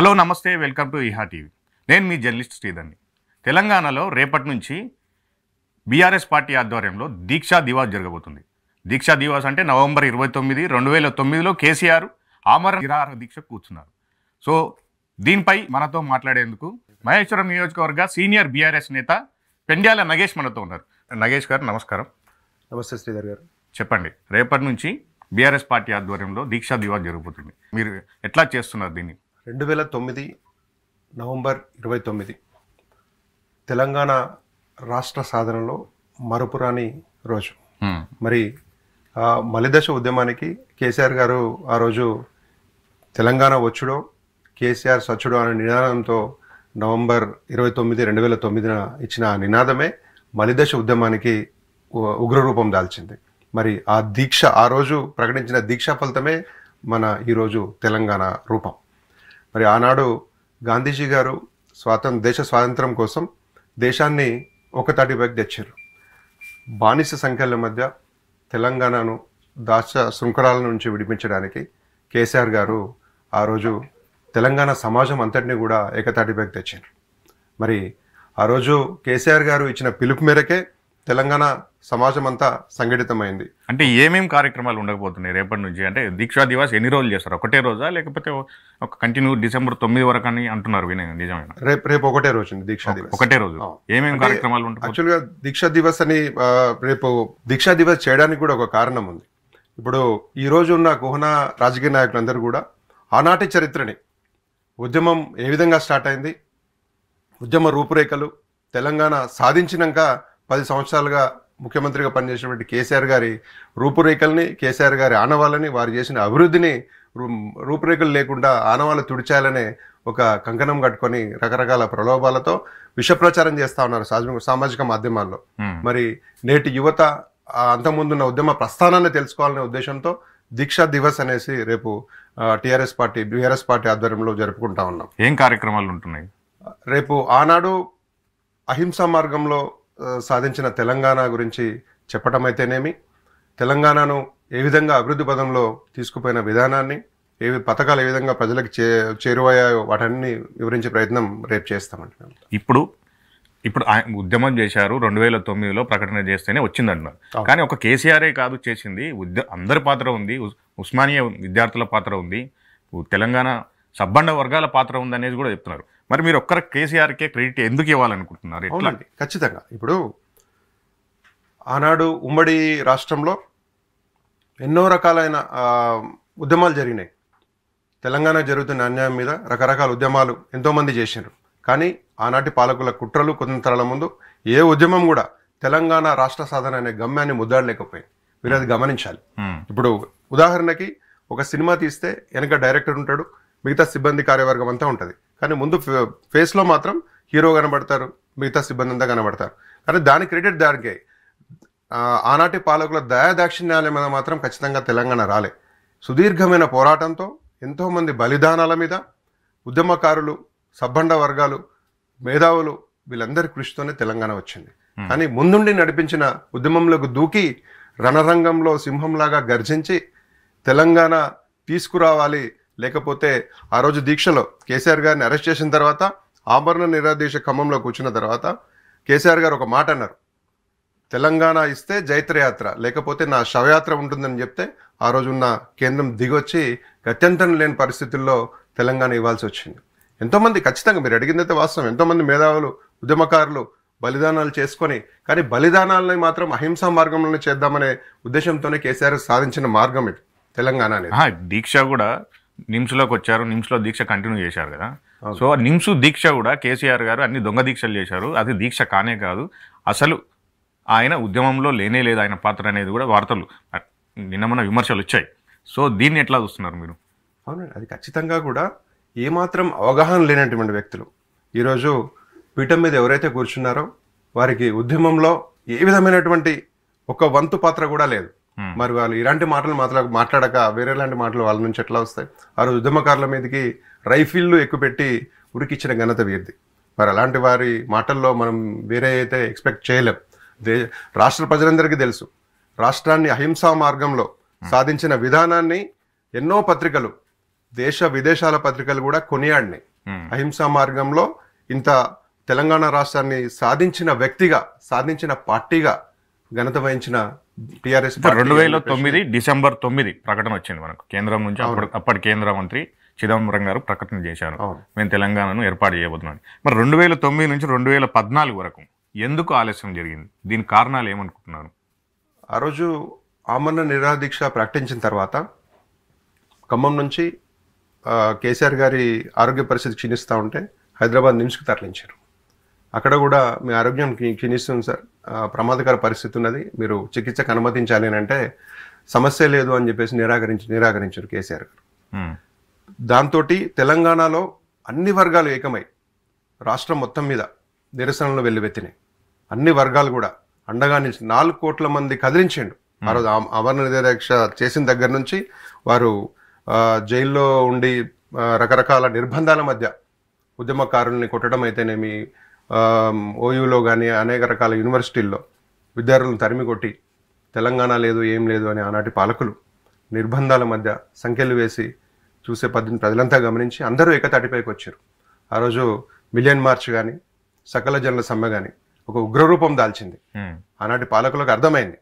Hello నమస్తే welcome to ఇహా TV నేను మీ journalist శ్రీధర్ని తెలంగాణలో రేపటి నుంచి బీఆర్ఎస్ పార్టీ ఆధ్వర్యంలో దీక్షా దివాస్ జరగబోతుంది దీక్షా దివాస్ అంటే నవంబర్ ఇరవై తొమ్మిది రెండు వేల తొమ్మిదిలో కేసీఆర్ ఆమరణ నిరాహార దీక్ష కూర్చున్నారు సో దీనిపై మనతో మాట్లాడేందుకు మహేశ్వరం నియోజకవర్గ సీనియర్ బీఆర్ఎస్ నేత పెండ్యాల నగేష్ మనతో ఉన్నారు నగేష్ గారు నమస్కారం నమస్తే శ్రీధర్ గారు చెప్పండి రేపటి నుంచి బీఆర్ఎస్ పార్టీ ఆధ్వర్యంలో దీక్షా దివాస్ జరగబోతుంది మీరు ఎట్లా చేస్తున్నారు దీన్ని రెండు వేల తొమ్మిది నవంబర్ ఇరవై తొమ్మిది తెలంగాణ రాష్ట్ర సాధనలో మరుపురాని రోజు మరి మలిదశ ఉద్యమానికి కేసీఆర్ గారు ఆ రోజు తెలంగాణ వచ్చుడో కేసీఆర్ సచ్చుడో అనే నినాదంతో నవంబర్ ఇరవై తొమ్మిది రెండు వేల తొమ్మిదిన ఇచ్చిన నినాదమే మలిదశ ఉద్యమానికి ఉగ్రరూపం దాల్చింది మరి ఆ దీక్ష ఆ రోజు ప్రకటించిన దీక్షా ఫలితమే మన ఈరోజు తెలంగాణ రూపం మరి ఆనాడు గాంధీజీ గారు స్వాతంత్ర దేశ స్వాతంత్రం కోసం దేశాన్ని ఒక తాటిపైకి తెచ్చారు బానిస సంఖ్యల మధ్య తెలంగాణను దాస శృంఖలాల నుంచి విడిపించడానికి కేసీఆర్ గారు ఆ రోజు తెలంగాణ సమాజం అంతటిని కూడా ఏకతాటిపైకి తెచ్చారు మరి ఆ రోజు కేసీఆర్ గారు ఇచ్చిన పిలుపు మేరకే తెలంగాణ సమాజం అంతా సంఘటితమైంది అంటే ఏమేమి కార్యక్రమాలు ఉండకపోతున్నాయి రేపటి నుంచి అంటే దీక్షా దివాస్ ఎన్ని రోజులు చేస్తారు ఒకటే రోజా లేకపోతే ఒక కంటిన్యూ డిసెంబర్ తొమ్మిది వరకు అని అంటున్నారు నిజమైన రేపు రేపు ఒకటే రోజు దీక్షా దివస్ ఒకటే రోజు ఏమేమి కార్యక్రమాలు ఉంటాయి యాక్చువల్గా దీక్షా దివస్ అని రేపు దీక్షా దివస్ చేయడానికి కూడా ఒక కారణం ఉంది ఇప్పుడు ఈ రోజు ఉన్న గుహన రాజకీయ నాయకులందరూ కూడా ఆనాటి చరిత్రని ఉద్యమం ఏ విధంగా స్టార్ట్ అయింది ఉద్యమ రూపురేఖలు తెలంగాణ సాధించినాక పది సంవత్సరాలుగా ముఖ్యమంత్రిగా పనిచేసినటువంటి కేసీఆర్ గారి రూపురేఖల్ని కేసీఆర్ గారి ఆనవాళ్ళని వారు చేసిన అభివృద్ధిని రూపురేఖలు లేకుండా ఆనవాళ్ళు తుడిచాలనే ఒక కంకణం కట్టుకొని రకరకాల ప్రలోభాలతో విషప్రచారం చేస్తూ ఉన్నారు సామాజిక మాధ్యమాల్లో మరి నేటి యువత అంతకుముందున్న ఉద్యమ ప్రస్థానాన్ని తెలుసుకోవాలనే ఉద్దేశంతో దీక్షా దివస్ అనేసి రేపు టీఆర్ఎస్ పార్టీ బీఆర్ఎస్ పార్టీ ఆధ్వర్యంలో జరుపుకుంటా ఉన్నాం ఏం కార్యక్రమాలు ఉంటున్నాయి రేపు ఆనాడు అహింసా మార్గంలో సాధించిన తెలంగాణ గురించి చెప్పటం అయితేనేమి తెలంగాణను ఏ విధంగా అభివృద్ధి పదంలో తీసుకుపోయిన విధానాన్ని ఏవి పథకాలు ఏ విధంగా ప్రజలకు చే చేరువయ్యాయో వాటన్ని వివరించే ప్రయత్నం రేపు చేస్తామండి ఇప్పుడు ఇప్పుడు ఆయన ఉద్యమం చేశారు రెండు వేల తొమ్మిదిలో ప్రకటన చేస్తేనే వచ్చిందంటున్నారు కానీ ఒక కేసీఆరే కాదు చేసింది ఉద్య అందరి పాత్ర ఉంది ఉస్మానియా విద్యార్థుల పాత్ర ఉంది తెలంగాణ సబ్బండ వర్గాల పాత్ర ఉంది అనేది కూడా చెప్తున్నారు మరి మీరు ఒక్కరు కేసీఆర్కే క్రెడిట్ ఎందుకు ఇవ్వాలనుకుంటున్నారు అవునండి ఖచ్చితంగా ఇప్పుడు ఆనాడు ఉమ్మడి రాష్ట్రంలో ఎన్నో రకాలైన ఉద్యమాలు జరిగినాయి తెలంగాణ జరుగుతున్న అన్యాయం మీద రకరకాల ఉద్యమాలు ఎంతోమంది చేసినారు కానీ ఆనాటి పాలకుల కుట్రలు తరాల ముందు ఏ ఉద్యమం కూడా తెలంగాణ రాష్ట్ర సాధన అనే గమ్యాన్ని ముద్దాడలేకపోయింది మీరు అది గమనించాలి ఇప్పుడు ఉదాహరణకి ఒక సినిమా తీస్తే వెనక డైరెక్టర్ ఉంటాడు మిగతా సిబ్బంది కార్యవర్గం అంతా ఉంటుంది కానీ ముందు ఫేస్లో మాత్రం హీరో కనబడతారు మిగతా సిబ్బంది అంతా కనబడతారు కానీ దాని క్రెడిట్ దానికే ఆనాటి పాలకుల దయాదాక్షిణ్యాల మీద మాత్రం ఖచ్చితంగా తెలంగాణ రాలే సుదీర్ఘమైన పోరాటంతో ఎంతోమంది బలిదానాల మీద ఉద్యమకారులు సబ్బండ వర్గాలు మేధావులు వీళ్ళందరి కృషితోనే తెలంగాణ వచ్చింది కానీ ముందుండి నడిపించిన ఉద్యమంలోకి దూకి రణరంగంలో సింహంలాగా గర్జించి తెలంగాణ తీసుకురావాలి లేకపోతే ఆ రోజు దీక్షలో కేసీఆర్ గారిని అరెస్ట్ చేసిన తర్వాత ఆభరణ నిరాదేశ ఖమ్మంలో కూర్చున్న తర్వాత కేసీఆర్ గారు ఒక మాట అన్నారు తెలంగాణ ఇస్తే జైత్రయాత్ర లేకపోతే నా శవయాత్ర ఉంటుందని చెప్తే ఆ రోజున్న కేంద్రం దిగొచ్చి గత్యంతరం లేని పరిస్థితుల్లో తెలంగాణ ఇవ్వాల్సి వచ్చింది ఎంతోమంది ఖచ్చితంగా మీరు అడిగిందైతే వాస్తవం ఎంతోమంది మేధావులు ఉద్యమకారులు బలిదానాలు చేసుకొని కానీ బలిదానాలని మాత్రం అహింసా మార్గంలోనే చేద్దామనే ఉద్దేశంతోనే కేసీఆర్ సాధించిన మార్గం ఇది తెలంగాణ దీక్ష కూడా నిమ్స్లోకి వచ్చారు నిమ్స్లో దీక్ష కంటిన్యూ చేశారు కదా సో నిమ్స్ దీక్ష కూడా కేసీఆర్ గారు అన్ని దొంగ దీక్షలు చేశారు అది దీక్ష కానే కాదు అసలు ఆయన ఉద్యమంలో లేనే లేదు ఆయన పాత్ర అనేది కూడా వార్తలు నిన్నమన్న విమర్శలు వచ్చాయి సో దీన్ని ఎట్లా చూస్తున్నారు మీరు అవునండి అది ఖచ్చితంగా కూడా ఏమాత్రం అవగాహన లేనటువంటి వ్యక్తులు ఈరోజు పీఠం మీద ఎవరైతే కూర్చున్నారో వారికి ఉద్యమంలో ఏ విధమైనటువంటి ఒక వంతు పాత్ర కూడా లేదు Hmm. మరి వాళ్ళు ఇలాంటి మాటలు మాట్లా మాట్లాడక వేరే లాంటి మాటలు వాళ్ళ నుంచి ఎట్లా వస్తాయి ఆ రోజు ఉద్యమకారుల మీదకి రైఫిల్లు ఎక్కుపెట్టి ఉరికిచ్చిన ఘనత వీరిది మరి అలాంటి వారి మాటల్లో మనం వేరే అయితే ఎక్స్పెక్ట్ చేయలేం దే రాష్ట్ర ప్రజలందరికీ తెలుసు రాష్ట్రాన్ని అహింసా మార్గంలో hmm. సాధించిన విధానాన్ని ఎన్నో పత్రికలు దేశ విదేశాల పత్రికలు కూడా కొనియాడినాయి hmm. అహింసా మార్గంలో ఇంత తెలంగాణ రాష్ట్రాన్ని సాధించిన వ్యక్తిగా సాధించిన పార్టీగా ఘనత వహించిన టిఆర్ఎస్ రెండు వేల తొమ్మిది డిసెంబర్ తొమ్మిది ప్రకటన వచ్చింది మనకు కేంద్రం నుంచి అప్పటి కేంద్ర మంత్రి చిదంబరం గారు ప్రకటన చేశారు మేము తెలంగాణను ఏర్పాటు చేయబోతున్నాను మరి రెండు వేల తొమ్మిది నుంచి రెండు వేల పద్నాలుగు వరకు ఎందుకు ఆలస్యం జరిగింది దీని కారణాలు ఏమనుకుంటున్నారు ఆ రోజు ఆమరణ నిరాదీక్ష ప్రకటించిన తర్వాత ఖమ్మం నుంచి కేసీఆర్ గారి ఆరోగ్య పరిస్థితి క్షీణిస్తూ ఉంటే హైదరాబాద్ నిమ్స్కి తరలించారు అక్కడ కూడా మీ ఆరోగ్యం క్షీణిస్తుంది సార్ ప్రమాదకర పరిస్థితి ఉన్నది మీరు చికిత్సకు అనుమతించాలి అని అంటే సమస్య లేదు అని చెప్పేసి నిరాకరించి నిరాకరించారు కేసీఆర్ గారు దాంతో తెలంగాణలో అన్ని వర్గాలు ఏకమై రాష్ట్రం మొత్తం మీద నిరసనలు వెల్లువెత్తినాయి అన్ని వర్గాలు కూడా అండగా నిలిచి నాలుగు కోట్ల మంది కదిలించిండు ఆ రోజు అవర్ణ నిరీక్ష చేసిన దగ్గర నుంచి వారు జైల్లో ఉండి రకరకాల నిర్బంధాల మధ్య ఉద్యమకారుల్ని కొట్టడం అయితేనేమి ఓయూలో కానీ అనేక రకాల యూనివర్సిటీల్లో విద్యార్థులను తరిమి కొట్టి తెలంగాణ లేదు ఏం లేదు అని ఆనాటి పాలకులు నిర్బంధాల మధ్య సంఖ్యలు వేసి చూసే పద్ధతిని ప్రజలంతా గమనించి అందరూ ఏకతాటిపైకి వచ్చారు ఆ రోజు మిలియన్ మార్చ్ కానీ సకల జనుల సమ్మె కానీ ఒక ఉగ్రరూపం దాల్చింది ఆనాటి పాలకులకు అర్థమైంది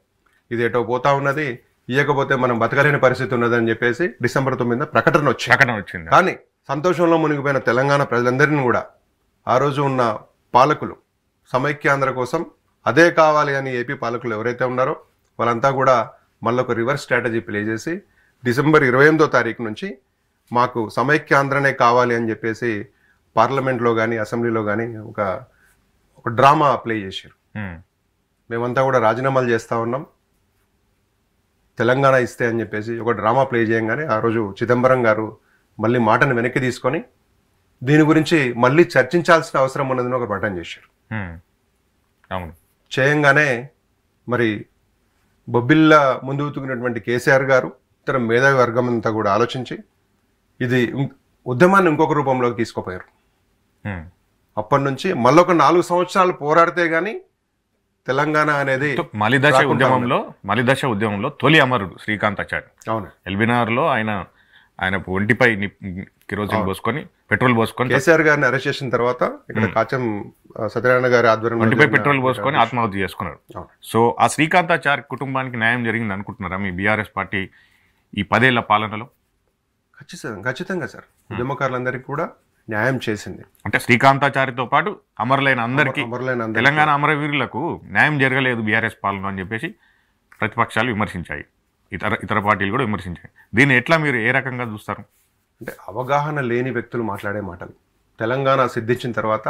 ఇది ఎటో పోతా ఉన్నది ఇవ్వకపోతే మనం బతకలేని పరిస్థితి ఉన్నదని చెప్పేసి డిసెంబర్ తొమ్మిదిన ప్రకటన వచ్చింది ప్రకటన వచ్చింది కానీ సంతోషంలో మునిగిపోయిన తెలంగాణ ప్రజలందరినీ కూడా ఆ రోజు ఉన్న పాలకులు సమైక్యాంధ్ర కోసం అదే కావాలి అని ఏపీ పాలకులు ఎవరైతే ఉన్నారో వాళ్ళంతా కూడా మళ్ళొక రివర్స్ స్ట్రాటజీ ప్లే చేసి డిసెంబర్ ఇరవై ఎనిమిదో తారీఖు నుంచి మాకు సమైక్యాంధ్రనే కావాలి అని చెప్పేసి పార్లమెంట్లో కానీ అసెంబ్లీలో కానీ ఒక ఒక డ్రామా ప్లే చేశారు మేమంతా కూడా రాజీనామాలు చేస్తూ ఉన్నాం తెలంగాణ ఇస్తే అని చెప్పేసి ఒక డ్రామా ప్లే చేయంగానే ఆ రోజు చిదంబరం గారు మళ్ళీ మాటను వెనక్కి తీసుకొని దీని గురించి మళ్ళీ చర్చించాల్సిన అవసరం ఉన్నదని ఒక ప్రకటన చేశారు అవును చేయంగానే మరి బొబ్బిల్లా ఉతుకున్నటువంటి కేసీఆర్ గారు ఇతర మేధావి వర్గం అంతా కూడా ఆలోచించి ఇది ఉద్యమాన్ని ఇంకొక రూపంలోకి తీసుకుపోయారు అప్పటి నుంచి మళ్ళొక నాలుగు సంవత్సరాలు పోరాడితే గానీ తెలంగాణ అనేది మలిదశ ఉద్యమంలో మలిదశ ఉద్యమంలో తొలి అమరుడు శ్రీకాంత్ అచారి అవును ఎల్బినార్లో ఆయన ఆయన ఒంటిపై కిరోజిన్ పోసుకొని పెట్రోల్ పోసుకొని కేసీఆర్ గారిని అరెస్ట్ చేసిన తర్వాత ఇక్కడ కాచం సత్యనారాయణ గారి ఆధ్వర్యంలో ఒంటిపై పెట్రోల్ పోసుకొని ఆత్మహత్య చేసుకున్నారు సో ఆ శ్రీకాంతాచారి కుటుంబానికి న్యాయం జరిగింది అనుకుంటున్నారా మీ బీఆర్ఎస్ పార్టీ ఈ పదేళ్ల పాలనలో ఖచ్చితంగా ఖచ్చితంగా సార్ ఉద్యమకారులందరికీ కూడా న్యాయం చేసింది అంటే శ్రీకాంతాచారితో పాటు అమరులైన అందరికీ అమరులైన తెలంగాణ అమరవీరులకు న్యాయం జరగలేదు బీఆర్ఎస్ పాలన అని చెప్పేసి ప్రతిపక్షాలు విమర్శించాయి ఇతర ఇతర పార్టీలు కూడా విమర్శించాయి దీన్ని ఎట్లా మీరు ఏ రకంగా చూస్తారు అంటే అవగాహన లేని వ్యక్తులు మాట్లాడే మాటలు తెలంగాణ సిద్ధించిన తర్వాత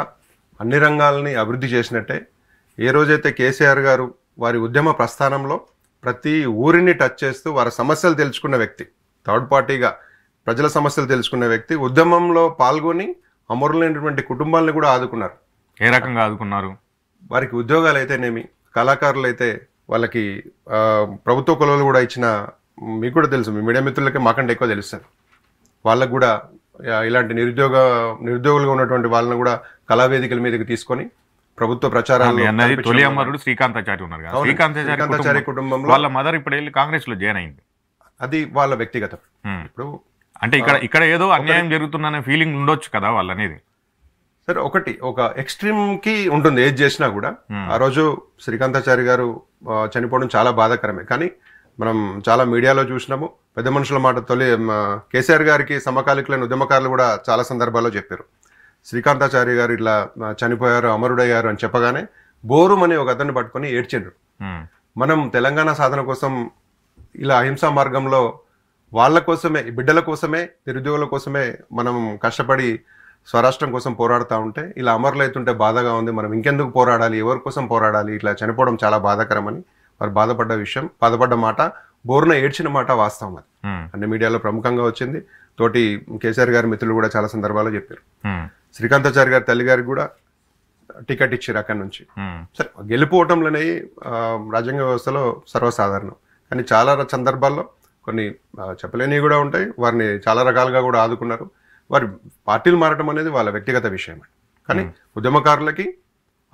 అన్ని రంగాలని అభివృద్ధి చేసినట్టే ఏ రోజైతే కేసీఆర్ గారు వారి ఉద్యమ ప్రస్థానంలో ప్రతి ఊరిని టచ్ చేస్తూ వారి సమస్యలు తెలుసుకున్న వ్యక్తి థర్డ్ పార్టీగా ప్రజల సమస్యలు తెలుసుకున్న వ్యక్తి ఉద్యమంలో పాల్గొని అమరులైనటువంటి కుటుంబాలను కూడా ఆదుకున్నారు ఏ రకంగా ఆదుకున్నారు వారికి ఉద్యోగాలు అయితేనేమి కళాకారులు అయితే వాళ్ళకి ప్రభుత్వ కొలవలు కూడా ఇచ్చిన మీకు కూడా తెలుసు మీ మీడియా మిత్రులకి మాకంటే ఎక్కువ తెలుస్తుంది వాళ్ళకు కూడా ఇలాంటి నిరుద్యోగ నిరుద్యోగులుగా ఉన్నటువంటి వాళ్ళని కూడా కళావేదికల మీదకి తీసుకొని ప్రభుత్వ ప్రచారాలు అన్నది ఉన్నారు కుటుంబంలో వాళ్ళ మదర్ ఇప్పుడు వెళ్ళి కాంగ్రెస్ లో జాయిన్ అయింది అది వాళ్ళ వ్యక్తిగతం ఇప్పుడు అంటే ఇక్కడ ఇక్కడ ఏదో అన్యాయం జరుగుతుందనే ఫీలింగ్ ఉండొచ్చు కదా వాళ్ళనేది సరే ఒకటి ఒక ఎక్స్ట్రీమ్ కి ఉంటుంది ఏది చేసినా కూడా ఆ రోజు శ్రీకాంతాచారి గారు చనిపోవడం చాలా బాధాకరమే కానీ మనం చాలా మీడియాలో చూసినాము పెద్ద మనుషుల మాట తొలి కేసీఆర్ గారికి సమకాలికులైన ఉద్యమకారులు కూడా చాలా సందర్భాల్లో చెప్పారు శ్రీకాంతాచార్య గారు ఇట్లా చనిపోయారు అమరుడయ్యారు అని చెప్పగానే బోరుం అని ఒక అతన్ని పట్టుకొని ఏడ్చిండ్రు మనం తెలంగాణ సాధన కోసం ఇలా అహింసా మార్గంలో వాళ్ళ కోసమే బిడ్డల కోసమే నిరుద్యోగుల కోసమే మనం కష్టపడి స్వరాష్ట్రం కోసం పోరాడుతూ ఉంటే ఇలా అమరులైతుంటే బాధగా ఉంది మనం ఇంకెందుకు పోరాడాలి ఎవరి కోసం పోరాడాలి ఇట్లా చనిపోవడం చాలా బాధాకరమని వారు బాధపడ్డ విషయం బాధపడ్డ మాట బోర్న ఏడ్చిన మాట వాస్తవం అది అన్ని మీడియాలో ప్రముఖంగా వచ్చింది తోటి కేసీఆర్ గారి మిత్రులు కూడా చాలా సందర్భాల్లో చెప్పారు శ్రీకాంతాచారి గారి తల్లి గారికి కూడా టికెట్ ఇచ్చారు అక్కడి నుంచి సరే గెలిపోవటంలోనే రాజ్యాంగ వ్యవస్థలో సర్వసాధారణం కానీ చాలా సందర్భాల్లో కొన్ని చెప్పలేనివి కూడా ఉంటాయి వారిని చాలా రకాలుగా కూడా ఆదుకున్నారు వారి పార్టీలు మారటం అనేది వాళ్ళ వ్యక్తిగత విషయం కానీ ఉద్యమకారులకి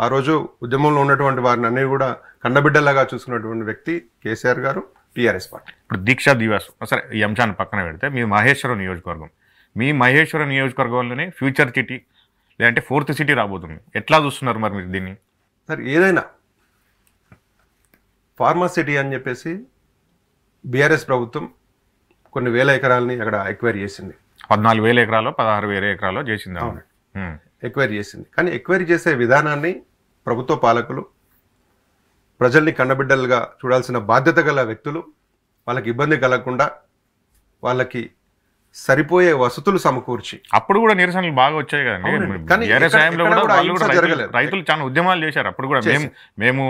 ఆ రోజు ఉద్యమంలో ఉన్నటువంటి వారిని అన్నీ కూడా కన్నబిడ్డలాగా చూసుకున్నటువంటి వ్యక్తి కేసీఆర్ గారు టీఆర్ఎస్ పార్టీ ఇప్పుడు దీక్షా దివాస్ సరే ఈ అంశాన్ని పక్కన పెడితే మీ మహేశ్వరం నియోజకవర్గం మీ మహేశ్వరం నియోజకవర్గంలోనే ఫ్యూచర్ సిటీ లేదంటే ఫోర్త్ సిటీ రాబోతుంది ఎట్లా చూస్తున్నారు మరి మీరు దీన్ని సార్ ఏదైనా ఫార్మా సిటీ అని చెప్పేసి బీఆర్ఎస్ ప్రభుత్వం కొన్ని వేల ఎకరాలని అక్కడ ఎక్వైర్ చేసింది పద్నాలుగు వేల ఎకరాలు పదహారు వేల ఎకరాలు చేసింది ఎక్వైర్ చేసింది కానీ ఎక్వైర్ చేసే విధానాన్ని ప్రభుత్వ పాలకులు ప్రజల్ని కన్నబిడ్డలుగా చూడాల్సిన బాధ్యత గల వ్యక్తులు వాళ్ళకి ఇబ్బంది కలగకుండా వాళ్ళకి సరిపోయే వసతులు సమకూర్చి అప్పుడు కూడా నిరసనలు బాగా వచ్చాయి కదండి రైతులు చాలా ఉద్యమాలు చేశారు అప్పుడు కూడా మేము మేము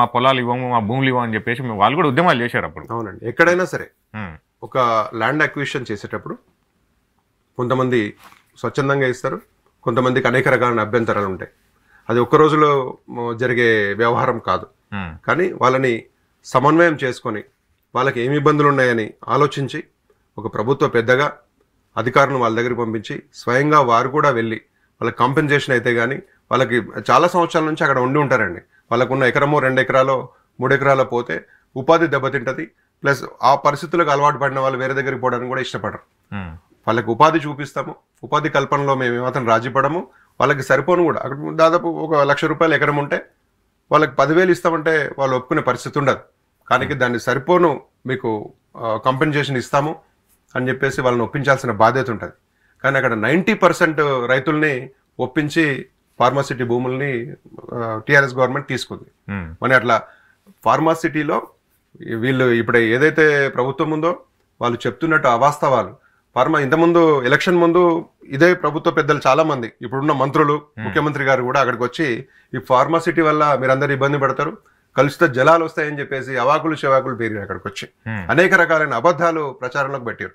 మా పొలాలు ఇవ్వము మా భూములు ఇవ్వము అని చెప్పేసి వాళ్ళు కూడా ఉద్యమాలు చేశారు అప్పుడు అవునండి ఎక్కడైనా సరే ఒక ల్యాండ్ అక్విజిషన్ చేసేటప్పుడు కొంతమంది స్వచ్ఛందంగా ఇస్తారు కొంతమందికి అనేక రకాలైన అభ్యంతరాలు ఉంటాయి అది ఒక్క రోజులో జరిగే వ్యవహారం కాదు కానీ వాళ్ళని సమన్వయం చేసుకొని వాళ్ళకి ఏమి ఇబ్బందులు ఉన్నాయని ఆలోచించి ఒక ప్రభుత్వ పెద్దగా అధికారులను వాళ్ళ దగ్గరికి పంపించి స్వయంగా వారు కూడా వెళ్ళి వాళ్ళకి కాంపెన్సేషన్ అయితే కానీ వాళ్ళకి చాలా సంవత్సరాల నుంచి అక్కడ ఉండి ఉంటారండి వాళ్ళకున్న ఎకరమో రెండు ఎకరాలో మూడు ఎకరాలో పోతే ఉపాధి దెబ్బతింటది ప్లస్ ఆ పరిస్థితులకు అలవాటు పడిన వాళ్ళు వేరే దగ్గరికి పోవడానికి కూడా ఇష్టపడరు వాళ్ళకి ఉపాధి చూపిస్తాము ఉపాధి కల్పనలో మేము ఏమాత్రం రాజీ పడము వాళ్ళకి సరిపోను కూడా అక్కడ దాదాపు ఒక లక్ష రూపాయలు ఎకరం ఉంటే వాళ్ళకి పదివేలు ఇస్తామంటే వాళ్ళు ఒప్పుకునే పరిస్థితి ఉండదు కానీ hmm. దాన్ని సరిపోను మీకు కంపెన్సేషన్ ఇస్తాము అని చెప్పేసి వాళ్ళని ఒప్పించాల్సిన బాధ్యత ఉంటుంది కానీ అక్కడ నైంటీ పర్సెంట్ రైతుల్ని ఒప్పించి ఫార్మాసిటీ భూముల్ని టీఆర్ఎస్ గవర్నమెంట్ తీసుకుంది hmm. మన అట్లా ఫార్మాసిటీలో వీళ్ళు ఇప్పుడు ఏదైతే ప్రభుత్వం ఉందో వాళ్ళు చెప్తున్నట్టు అవాస్తవాలు ఫార్మా ఇంతకుముందు ఎలక్షన్ ముందు ఇదే ప్రభుత్వ పెద్దలు చాలా మంది ఇప్పుడున్న మంత్రులు ముఖ్యమంత్రి గారు కూడా అక్కడికి వచ్చి ఈ ఫార్మాసిటీ వల్ల మీరందరు ఇబ్బంది పడతారు కలుషిత జలాలు వస్తాయని చెప్పేసి అవాకులు శవాకులు పేరు అక్కడికి వచ్చి అనేక రకాలైన అబద్ధాలు ప్రచారంలోకి పెట్టారు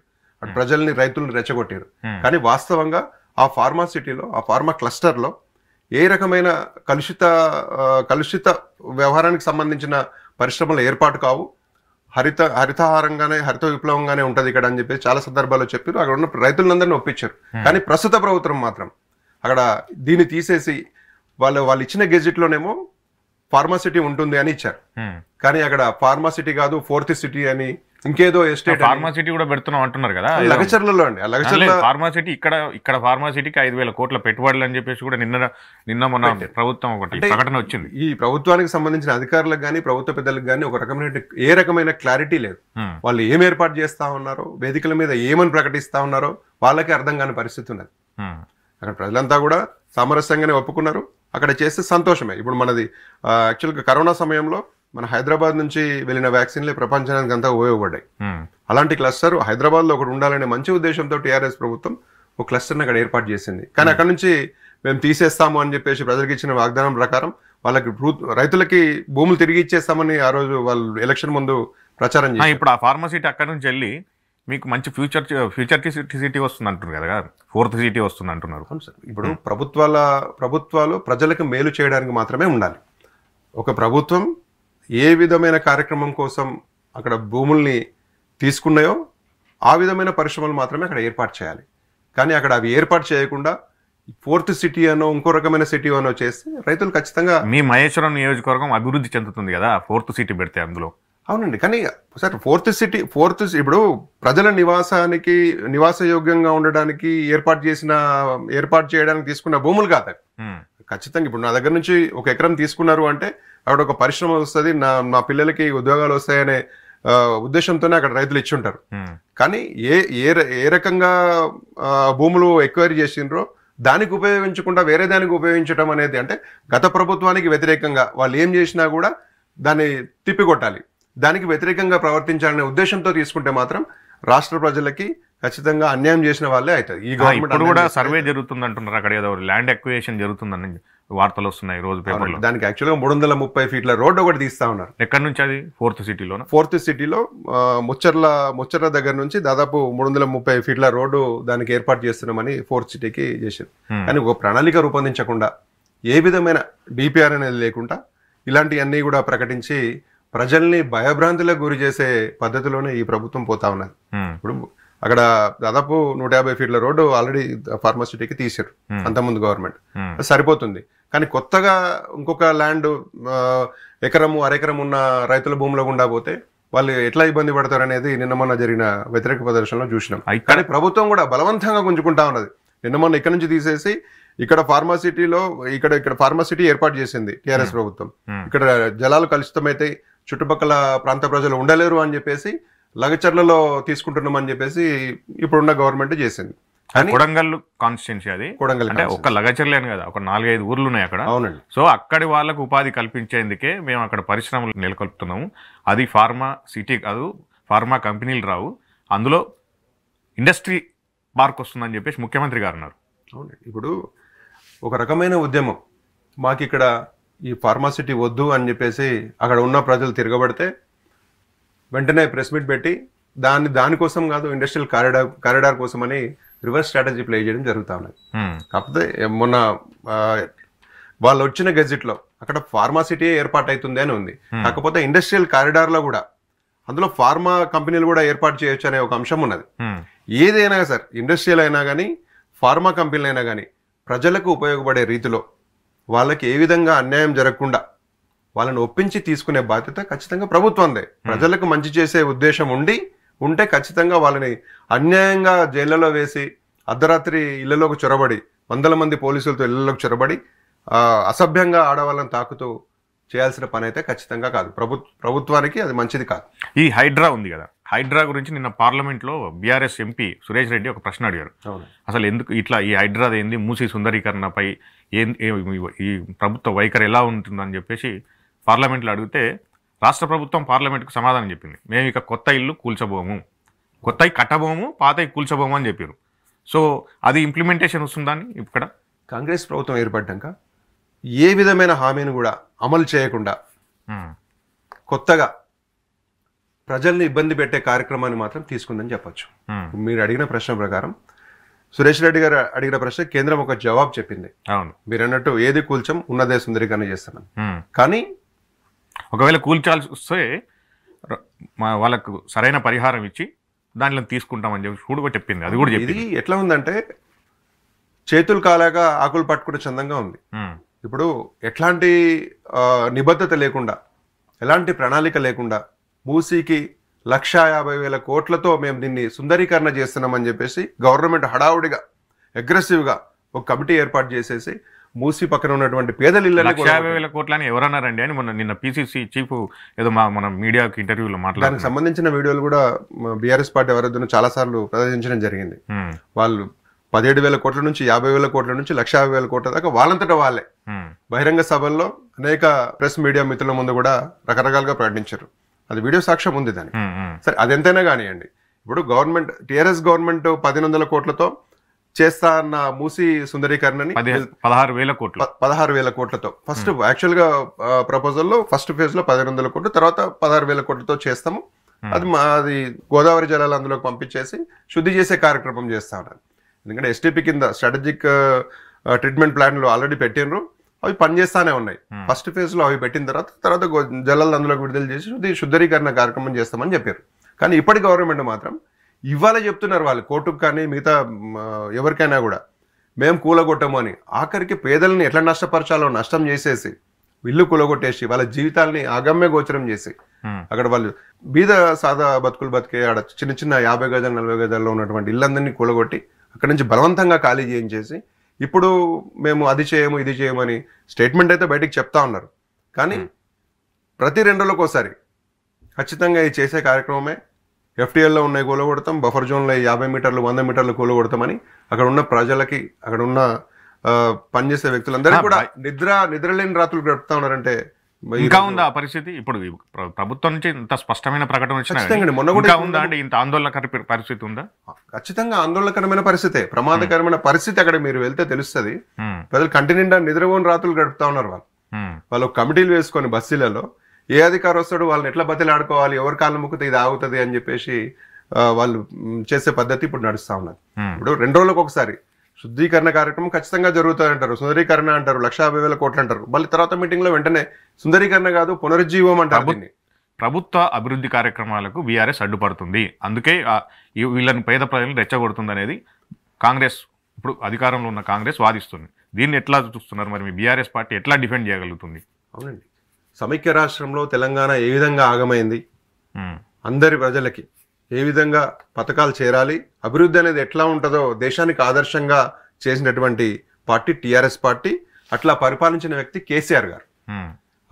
ప్రజల్ని రైతుల్ని రెచ్చగొట్టారు కానీ వాస్తవంగా ఆ ఫార్మా ఆ ఫార్మా క్లస్టర్లో ఏ రకమైన కలుషిత కలుషిత వ్యవహారానికి సంబంధించిన పరిశ్రమలు ఏర్పాటు కావు హరిత హరితహారంగానే హరిత విప్లవంగానే ఉంటుంది ఇక్కడ అని చెప్పేసి చాలా సందర్భాల్లో చెప్పారు అక్కడ ఉన్న రైతులందరినీ ఒప్పించారు కానీ ప్రస్తుత ప్రభుత్వం మాత్రం అక్కడ దీన్ని తీసేసి వాళ్ళు వాళ్ళు ఇచ్చిన గెజిట్లోనేమో ఫార్మాసిటీ ఉంటుంది అని ఇచ్చారు కానీ అక్కడ ఫార్మాసిటీ కాదు ఫోర్త్ సిటీ అని ఇంకేదో ఎస్టేట్ ఫార్మాసిటీ కూడా పెడుతున్నాం అంటున్నారు కదా లగచర్లలో అండి ఫార్మా ఫార్మాసిటీ ఇక్కడ ఇక్కడ ఫార్మాసిటీకి ఐదు వేల కోట్ల పెట్టుబడులు అని చెప్పేసి కూడా నిన్న నిన్న మన ప్రభుత్వం ఒకటి ప్రకటన వచ్చింది ఈ ప్రభుత్వానికి సంబంధించిన అధికారులకు కానీ ప్రభుత్వ పెద్దలకు కానీ ఒక రకమైన ఏ రకమైన క్లారిటీ లేదు hmm. వాళ్ళు ఏం ఏర్పాటు చేస్తా ఉన్నారో వేదికల మీద ఏమని ప్రకటిస్తా ఉన్నారో వాళ్ళకే అర్థం కాని పరిస్థితి ఉన్నది hmm. అక్కడ ప్రజలంతా కూడా సామరస్యంగానే ఒప్పుకున్నారు అక్కడ చేస్తే సంతోషమే ఇప్పుడు మనది యాక్చువల్గా కరోనా సమయంలో మన హైదరాబాద్ నుంచి వెళ్ళిన వ్యాక్సిన్లే ప్రపంచానికి అంతా ఉపయోగపడ్డాయి అలాంటి క్లస్టర్ హైదరాబాద్లో ఒకటి ఉండాలనే మంచి ఉద్దేశంతో టీఆర్ఎస్ ప్రభుత్వం ఒక క్లస్టర్ని అక్కడ ఏర్పాటు చేసింది కానీ అక్కడ నుంచి మేము తీసేస్తాము అని చెప్పేసి ప్రజలకు ఇచ్చిన వాగ్దానం ప్రకారం వాళ్ళకి రైతులకి భూములు తిరిగి ఇచ్చేస్తామని ఆ రోజు వాళ్ళు ఎలక్షన్ ముందు ప్రచారం చేసి ఇప్పుడు ఆ ఫార్మసిటీ అక్కడ నుంచి వెళ్ళి మీకు మంచి ఫ్యూచర్ ఫ్యూచర్ సిటీ వస్తుంది అంటున్నారు కదా ఫోర్త్ సిటీ వస్తుంది అంటున్నారు ఇప్పుడు ప్రభుత్వాల ప్రభుత్వాలు ప్రజలకు మేలు చేయడానికి మాత్రమే ఉండాలి ఒక ప్రభుత్వం ఏ విధమైన కార్యక్రమం కోసం అక్కడ భూముల్ని తీసుకున్నాయో ఆ విధమైన పరిశ్రమలు మాత్రమే అక్కడ ఏర్పాటు చేయాలి కానీ అక్కడ అవి ఏర్పాటు చేయకుండా ఫోర్త్ సిటీ అనో ఇంకో రకమైన సిటీ అనో చేస్తే రైతులు ఖచ్చితంగా మీ మహేశ్వరం నియోజకవర్గం అభివృద్ధి చెందుతుంది కదా ఫోర్త్ సిటీ పెడితే అందులో అవునండి కానీ సార్ ఫోర్త్ సిటీ ఫోర్త్ ఇప్పుడు ప్రజల నివాసానికి నివాసయోగ్యంగా ఉండడానికి ఏర్పాటు చేసిన ఏర్పాటు చేయడానికి తీసుకున్న భూములు కాదు ఖచ్చితంగా ఇప్పుడు నా దగ్గర నుంచి ఒక ఎకరం తీసుకున్నారు అంటే అక్కడ ఒక పరిశ్రమ వస్తుంది నా నా పిల్లలకి ఉద్యోగాలు వస్తాయనే ఉద్దేశంతోనే అక్కడ రైతులు ఇచ్చి ఉంటారు కానీ ఏ ఏ ఏ రకంగా భూములు ఎక్వైరీ చేసిండ్రో దానికి ఉపయోగించకుండా వేరే దానికి ఉపయోగించడం అనేది అంటే గత ప్రభుత్వానికి వ్యతిరేకంగా వాళ్ళు ఏం చేసినా కూడా దాన్ని తిప్పికొట్టాలి దానికి వ్యతిరేకంగా ప్రవర్తించాలనే ఉద్దేశంతో తీసుకుంటే మాత్రం రాష్ట్ర ప్రజలకి ఖచ్చితంగా అన్యాయం చేసిన వాళ్ళే అవుతుంది ఈ గవర్నమెంట్ కూడా సర్వే జరుగుతుంది అంటున్నారు అక్కడ ఏదో ల్యాండ్ ఎక్వేషన్ జరుగుతుందని వార్తలు వస్తున్నాయి రోజు పేపర్లో దానికి యాక్చువల్గా మూడు వందల ముప్పై ఫీట్ల రోడ్డు ఒకటి తీస్తా ఉన్నారు ఎక్కడి నుంచి అది ఫోర్త్ సిటీలో ఫోర్త్ సిటీలో ముచ్చర్ల ముచ్చర్ల దగ్గర నుంచి దాదాపు మూడు వందల ముప్పై ఫీట్ల రోడ్డు దానికి ఏర్పాటు చేస్తున్నామని ఫోర్త్ సిటీకి చేశారు hmm. కానీ ఒక ప్రణాళిక రూపొందించకుండా ఏ విధమైన డిపిఆర్ అనేది లేకుండా ఇలాంటివన్నీ కూడా ప్రకటించి ప్రజల్ని భయభ్రాంతులకు గురి చేసే పద్ధతిలోనే ఈ ప్రభుత్వం పోతా ఉన్నది hmm. ఇప్పుడు అక్కడ దాదాపు నూట యాభై ఫీట్ల రోడ్డు ఆల్రెడీ సిటీకి తీసారు అంతకుముందు గవర్నమెంట్ hmm. సరిపోతుంది కానీ కొత్తగా ఇంకొక ల్యాండ్ ఎకరము అరెకరం ఉన్న రైతుల భూమిలో గుండా పోతే వాళ్ళు ఎట్లా ఇబ్బంది పడతారు అనేది నిన్న మొన్న జరిగిన వ్యతిరేక ప్రదర్శనలో చూసినాం కానీ ప్రభుత్వం కూడా బలవంతంగా గుంజుకుంటా ఉన్నది నిన్న మొన్న ఇక్కడ నుంచి తీసేసి ఇక్కడ ఫార్మాసిటీలో ఇక్కడ ఇక్కడ ఫార్మాసిటీ ఏర్పాటు చేసింది టీఆర్ఎస్ hmm. ప్రభుత్వం hmm. ఇక్కడ జలాలు కలుషితమైతే చుట్టుపక్కల ప్రాంత ప్రజలు ఉండలేరు అని చెప్పేసి లగచర్లలో తీసుకుంటున్నామని చెప్పేసి ఇప్పుడున్న గవర్నమెంట్ చేసింది కొడంగల్ కాన్స్టిట్యున్సీ అది కొడంగల్ అంటే ఒక లగచర్లేను కదా ఒక నాలుగైదు ఊర్లు ఉన్నాయి అక్కడ అవునండి సో అక్కడి వాళ్ళకు ఉపాధి కల్పించేందుకే మేము అక్కడ పరిశ్రమలు నెలకొల్పుతున్నాము అది ఫార్మా సిటీ కాదు ఫార్మా కంపెనీలు రావు అందులో ఇండస్ట్రీ పార్క్ వస్తుందని చెప్పేసి ముఖ్యమంత్రి గారు అన్నారు అవునండి ఇప్పుడు ఒక రకమైన ఉద్యమం మాకు ఇక్కడ ఈ ఫార్మాసిటీ వద్దు అని చెప్పేసి అక్కడ ఉన్న ప్రజలు తిరగబడితే వెంటనే ప్రెస్ మీట్ పెట్టి దాన్ని దానికోసం కాదు ఇండస్ట్రియల్ కారిడార్ కారిడార్ కోసమని రివర్స్ స్ట్రాటజీ ప్లే చేయడం జరుగుతూ ఉన్నది కాకపోతే మొన్న వాళ్ళు వచ్చిన గెజిట్లో అక్కడ ఫార్మాసిటీ ఏర్పాటు అవుతుంది అని ఉంది కాకపోతే ఇండస్ట్రియల్ కారిడార్లో కూడా అందులో ఫార్మా కంపెనీలు కూడా ఏర్పాటు చేయొచ్చు అనే ఒక అంశం ఉన్నది ఏదైనా సార్ ఇండస్ట్రియల్ అయినా కానీ ఫార్మా కంపెనీలు అయినా కానీ ప్రజలకు ఉపయోగపడే రీతిలో వాళ్ళకి ఏ విధంగా అన్యాయం జరగకుండా వాళ్ళని ఒప్పించి తీసుకునే బాధ్యత ఖచ్చితంగా ప్రభుత్వందే ప్రజలకు మంచి చేసే ఉద్దేశం ఉండి ఉంటే ఖచ్చితంగా వాళ్ళని అన్యాయంగా జైళ్లలో వేసి అర్ధరాత్రి ఇళ్లలోకి చొరబడి వందల మంది పోలీసులతో ఇళ్లలోకి చొరబడి అసభ్యంగా ఆడవాళ్ళని తాకుతూ చేయాల్సిన పని అయితే ఖచ్చితంగా కాదు ప్రభుత్వానికి అది మంచిది కాదు ఈ హైడ్రా ఉంది కదా హైడ్రా గురించి నిన్న పార్లమెంట్లో బీఆర్ఎస్ ఎంపీ సురేష్ రెడ్డి ఒక ప్రశ్న అడిగారు అసలు ఎందుకు ఇట్లా ఈ హైడ్రా ఏంది మూసి సుందరీకరణపై ఏ ఈ ప్రభుత్వ వైఖరి ఎలా ఉంటుందని చెప్పేసి పార్లమెంట్లో అడిగితే రాష్ట్ర ప్రభుత్వం పార్లమెంట్కు సమాధానం చెప్పింది మేము ఇక కొత్త ఇల్లు కూల్చబోము కొత్త కట్టబోము పాతవి కూల్చబోము అని చెప్పారు సో అది ఇంప్లిమెంటేషన్ వస్తుందని ఇక్కడ కాంగ్రెస్ ప్రభుత్వం ఏర్పడ్డాక ఏ విధమైన హామీని కూడా అమలు చేయకుండా కొత్తగా ప్రజల్ని ఇబ్బంది పెట్టే కార్యక్రమాన్ని మాత్రం తీసుకుందని చెప్పొచ్చు మీరు అడిగిన ప్రశ్న ప్రకారం సురేష్ రెడ్డి గారు అడిగిన ప్రశ్న కేంద్రం ఒక జవాబు చెప్పింది అవును మీరు అన్నట్టు ఏది కూల్చం ఉన్నదే సుందరీకరణ చేస్తున్నాం కానీ ఒకవేళ కూల్చాల్సి వస్తే మా వాళ్ళకు సరైన పరిహారం ఇచ్చి దానిలో తీసుకుంటామని చెప్పి కూడా చెప్పింది అది కూడా చెప్పింది ఎట్లా ఉందంటే చేతులు కాలాక ఆకులు పట్టుకుంటే చందంగా ఉంది ఇప్పుడు ఎట్లాంటి నిబద్ధత లేకుండా ఎలాంటి ప్రణాళిక లేకుండా మూసీకి లక్ష యాభై వేల కోట్లతో మేము దీన్ని సుందరీకరణ చేస్తున్నామని చెప్పేసి గవర్నమెంట్ హడావుడిగా అగ్రెసివ్గా ఒక కమిటీ ఏర్పాటు చేసేసి మూసి పక్కన ఉన్నటువంటి పేదలు లక్ష యాభై వేల కోట్లని ఎవరన్నారండి అని మొన్న నిన్న పిసిసి చీఫ్ ఏదో మా మన మీడియాకి ఇంటర్వ్యూలో మాట్లాడారు దానికి సంబంధించిన వీడియోలు కూడా బీఆర్ఎస్ పార్టీ చాలా చాలాసార్లు ప్రదర్శించడం జరిగింది వాళ్ళు పదిహేడు వేల కోట్ల నుంచి యాభై వేల కోట్ల నుంచి లక్ష యాభై వేల కోట్ల దాకా వాళ్ళంతటా వాళ్ళే బహిరంగ సభల్లో అనేక ప్రెస్ మీడియా మిత్రుల ముందు కూడా రకరకాలుగా ప్రకటించారు అది వీడియో సాక్ష్యం ఉంది దానికి సరే అది ఎంతైనా కానివ్వండి ఇప్పుడు గవర్నమెంట్ టీఆర్ఎస్ గవర్నమెంట్ పదిహేను వందల కోట్లతో చేస్తా అన్న మూసి అని పదహారు వేల కోట్లు పదహారు వేల కోట్లతో ఫస్ట్ యాక్చువల్ hmm. గా ప్రపోజల్ లో ఫస్ట్ ఫేజ్ లో పదిహేను వందల కోట్లు తర్వాత పదహారు వేల కోట్లతో చేస్తాము hmm. అది మా అది గోదావరి జలాలు అందులోకి పంపించేసి శుద్ధి చేసే కార్యక్రమం చేస్తా ఉన్నాను ఎందుకంటే ఎస్టీపీ కింద స్ట్రాటజిక్ ట్రీట్మెంట్ ప్లాన్లు ఆల్రెడీ పెట్టినరు అవి పనిచేస్తానే ఉన్నాయి ఫస్ట్ hmm. లో అవి పెట్టిన తర్వాత తర్వాత జలాలు అందులోకి విడుదల చేసి శుద్ధి శుద్ధీకరణ కార్యక్రమం చేస్తామని చెప్పారు కానీ ఇప్పటి గవర్నమెంట్ మాత్రం ఇవాళ చెప్తున్నారు వాళ్ళు కోర్టుకు కానీ మిగతా ఎవరికైనా కూడా మేము కూలగొట్టము అని ఆఖరికి పేదలను ఎట్లా నష్టపరచాలో నష్టం చేసేసి ఇల్లు కూలగొట్టేసి వాళ్ళ జీవితాలని అగమ్య గోచరం చేసి అక్కడ వాళ్ళు బీద సాదా బతుకులు బతికే ఆడ చిన్న చిన్న యాభై గజాలు నలభై గజాల్లో ఉన్నటువంటి ఇళ్ళందరినీ కూలగొట్టి అక్కడ నుంచి బలవంతంగా ఖాళీ చేయించేసి ఇప్పుడు మేము అది చేయము ఇది చేయమని స్టేట్మెంట్ అయితే బయటకు చెప్తా ఉన్నారు కానీ ప్రతి రెండోళ్ళకోసారి ఖచ్చితంగా ఇది చేసే కార్యక్రమమే ఎఫ్టీఎల్లో ఉన్నాయి కూల కొడతాం బఫర్ జోన్లో యాభై మీటర్లు వంద మీటర్లు కూల కొడతామని అక్కడ ఉన్న ప్రజలకి అక్కడ ఉన్న పనిచేసే వ్యక్తులందరూ కూడా నిద్ర నిద్రలేని రాత్రులు గడుపుతా ఉన్నారంటే ఇంకా ఉందా పరిస్థితి ఇప్పుడు ప్రభుత్వం నుంచి ఇంత స్పష్టమైన ప్రకటన వచ్చింది మొన్న కూడా ఉందా ఇంత ఆందోళనకర పరిస్థితి ఉందా ఖచ్చితంగా ఆందోళనకరమైన పరిస్థితే ప్రమాదకరమైన పరిస్థితి అక్కడ మీరు వెళ్తే తెలుస్తుంది ప్రజలు కంటిన్యూ నిద్రపోని రాత్రులు గడుపుతా ఉన్నారు వాళ్ళు వాళ్ళు కమిటీలు వేసుకొని బస్సీలలో ఏ అధికారం వస్తాడు వాళ్ళని ఎట్లా బతిలాడుకోవాలి ఎవరి కాళ్ళు ముక్కుతే ఇది ఆగుతుంది అని చెప్పేసి వాళ్ళు చేసే పద్ధతి ఇప్పుడు నడుస్తూ ఉన్నది ఇప్పుడు రెండు రోజులకు ఒకసారి శుద్ధీకరణ కార్యక్రమం ఖచ్చితంగా అంటారు సుందరీకరణ అంటారు లక్ష యాభై వేల కోట్లు అంటారు మళ్ళీ తర్వాత మీటింగ్లో వెంటనే సుందరీకరణ కాదు పునరుజ్జీవం అంటారు ప్రభుత్వ అభివృద్ధి కార్యక్రమాలకు వీఆర్ఎస్ అడ్డుపడుతుంది అందుకే వీళ్ళని పేద ప్రజలను రెచ్చగొడుతుంది అనేది కాంగ్రెస్ ఇప్పుడు అధికారంలో ఉన్న కాంగ్రెస్ వాదిస్తుంది దీన్ని ఎట్లా చూస్తున్నారు మరి మీ బీఆర్ఎస్ పార్టీ ఎట్లా డిఫెండ్ చేయగలుగుతుంది అవునండి సమైక్య రాష్ట్రంలో తెలంగాణ ఏ విధంగా ఆగమైంది అందరి ప్రజలకి ఏ విధంగా పథకాలు చేరాలి అభివృద్ధి అనేది ఎట్లా ఉంటుందో దేశానికి ఆదర్శంగా చేసినటువంటి పార్టీ టీఆర్ఎస్ పార్టీ అట్లా పరిపాలించిన వ్యక్తి కేసీఆర్ గారు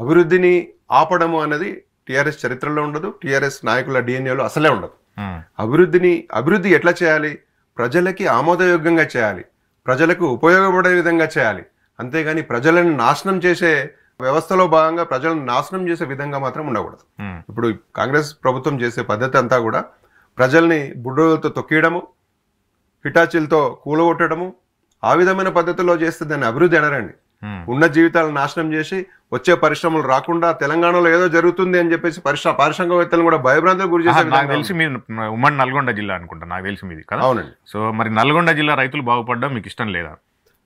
అభివృద్ధిని ఆపడము అనేది టీఆర్ఎస్ చరిత్రలో ఉండదు టీఆర్ఎస్ నాయకుల డిఎన్ఏలో అసలే ఉండదు అభివృద్ధిని అభివృద్ధి ఎట్లా చేయాలి ప్రజలకి ఆమోదయోగ్యంగా చేయాలి ప్రజలకు ఉపయోగపడే విధంగా చేయాలి అంతేగాని ప్రజలను నాశనం చేసే వ్యవస్థలో భాగంగా ప్రజలను నాశనం చేసే విధంగా మాత్రం ఉండకూడదు ఇప్పుడు కాంగ్రెస్ ప్రభుత్వం చేసే పద్ధతి అంతా కూడా ప్రజల్ని బుడ్రోలతో తొక్కియడము హిటాచీలతో కూలగొట్టడము ఆ విధమైన పద్ధతిలో చేస్తే దాన్ని అభివృద్ధి అనరండి ఉన్న జీవితాలను నాశనం చేసి వచ్చే పరిశ్రమలు రాకుండా తెలంగాణలో ఏదో జరుగుతుంది అని చెప్పేసి పరిశ్రమ పారిశ్రామికవేత్తలు కూడా భయభ్రాంతులకు గురి నాకు తెలిసి మీరు ఉమ్మడి నల్గొండ జిల్లా అనుకుంటా నాకు తెలిసి మీది కదా అవునండి సో మరి నల్గొండ జిల్లా రైతులు బాగుపడడం మీకు ఇష్టం లేదా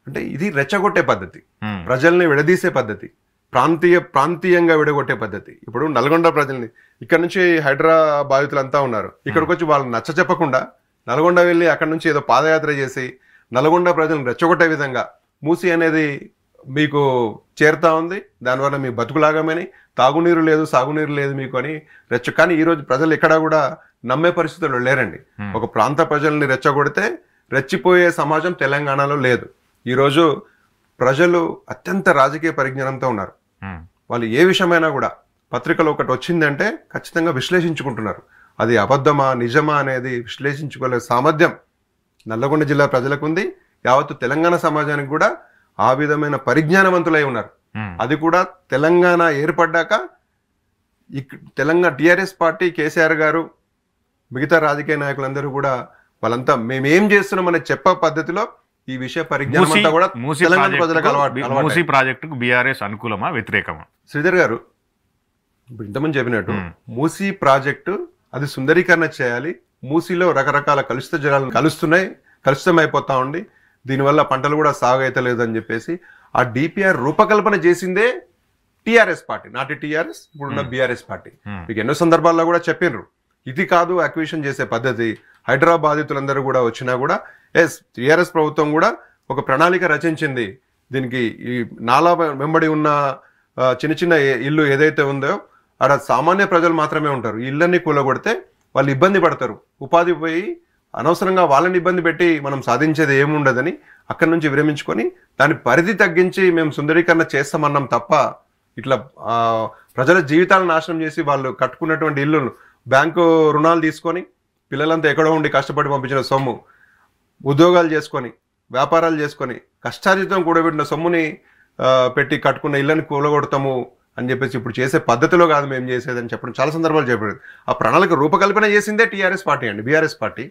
అంటే ఇది రెచ్చగొట్టే పద్ధతి ప్రజల్ని విడదీసే పద్ధతి ప్రాంతీయ ప్రాంతీయంగా విడగొట్టే పద్ధతి ఇప్పుడు నల్గొండ ప్రజల్ని ఇక్కడ నుంచి హైడ్రా అంతా ఉన్నారు ఇక్కడికి వచ్చి వాళ్ళు నచ్చ చెప్పకుండా నల్గొండ వెళ్ళి అక్కడ నుంచి ఏదో పాదయాత్ర చేసి నల్గొండ ప్రజలను రెచ్చగొట్టే విధంగా మూసి అనేది మీకు చేరుతా ఉంది దానివల్ల మీ బతుకులాగమని తాగునీరు లేదు సాగునీరు లేదు మీకు అని రెచ్చ కానీ ఈరోజు ప్రజలు ఎక్కడా కూడా నమ్మే పరిస్థితుల్లో లేరండి ఒక ప్రాంత ప్రజల్ని రెచ్చగొడితే రెచ్చిపోయే సమాజం తెలంగాణలో లేదు ఈరోజు ప్రజలు అత్యంత రాజకీయ పరిజ్ఞానంతో ఉన్నారు వాళ్ళు ఏ విషయమైనా కూడా పత్రికలో ఒకటి వచ్చిందంటే ఖచ్చితంగా విశ్లేషించుకుంటున్నారు అది అబద్ధమా నిజమా అనేది విశ్లేషించుకోలే సామర్థ్యం నల్లగొండ జిల్లా ప్రజలకు ఉంది యావత్తు తెలంగాణ సమాజానికి కూడా ఆ విధమైన పరిజ్ఞానవంతులై ఉన్నారు అది కూడా తెలంగాణ ఏర్పడ్డాక తెలంగాణ టిఆర్ఎస్ పార్టీ కేసీఆర్ గారు మిగతా రాజకీయ నాయకులందరూ కూడా వాళ్ళంతా మేమేం చేస్తున్నామని చెప్ప పద్ధతిలో ఈ విషయ పరిజ్ఞానం కూడా ప్రాజెక్టుకు బీఆర్ఎస్ అనుకూలమా వ్యతిరేకమా శ్రీధర్ గారు ఇప్పుడు ఇంతమంది చెప్పినట్టు మూసీ ప్రాజెక్టు అది సుందరీకరణ చేయాలి మూసీలో రకరకాల కలుషిత జలాలు కలుస్తున్నాయి కలుషితమైపోతా ఉండి దీనివల్ల పంటలు కూడా సాగు అని చెప్పేసి ఆ డిపిఆర్ రూపకల్పన చేసిందే టిఆర్ఎస్ పార్టీ నాటి టిఆర్ఎస్ ఇప్పుడున్న బీఆర్ఎస్ పార్టీ మీకు ఎన్నో సందర్భాల్లో కూడా చెప్పినారు ఇది కాదు అక్విషన్ చేసే పద్ధతి హైదరాబాదితులందరూ కూడా వచ్చినా కూడా ఎస్ టిఆర్ఎస్ ప్రభుత్వం కూడా ఒక ప్రణాళిక రచించింది దీనికి ఈ నాలా వెంబడి ఉన్న చిన్న చిన్న ఇల్లు ఏదైతే ఉందో అక్కడ సామాన్య ప్రజలు మాత్రమే ఉంటారు ఇళ్ళన్నీ కూలగొడితే వాళ్ళు ఇబ్బంది పడతారు ఉపాధి పోయి అనవసరంగా వాళ్ళని ఇబ్బంది పెట్టి మనం సాధించేది ఏముండదని అక్కడి నుంచి విరమించుకొని దాని పరిధి తగ్గించి మేము సుందరీకరణ చేస్తామన్నాం తప్ప ఇట్లా ప్రజల జీవితాలను నాశనం చేసి వాళ్ళు కట్టుకున్నటువంటి ఇల్లును బ్యాంకు రుణాలు తీసుకొని పిల్లలంతా ఎక్కడో ఉండి కష్టపడి పంపించిన సొమ్ము ఉద్యోగాలు చేసుకొని వ్యాపారాలు చేసుకొని కష్టార్జితం కూడబెట్టిన సొమ్ముని పెట్టి కట్టుకున్న ఇళ్ళని కూలగొడతాము అని చెప్పేసి ఇప్పుడు చేసే పద్ధతిలో కాదు మేము చేసేదని చెప్పడం చాలా సందర్భాలు చెప్పారు ఆ ప్రణాళిక రూపకల్పన చేసిందే టీఆర్ఎస్ పార్టీ అండి బీఆర్ఎస్ పార్టీ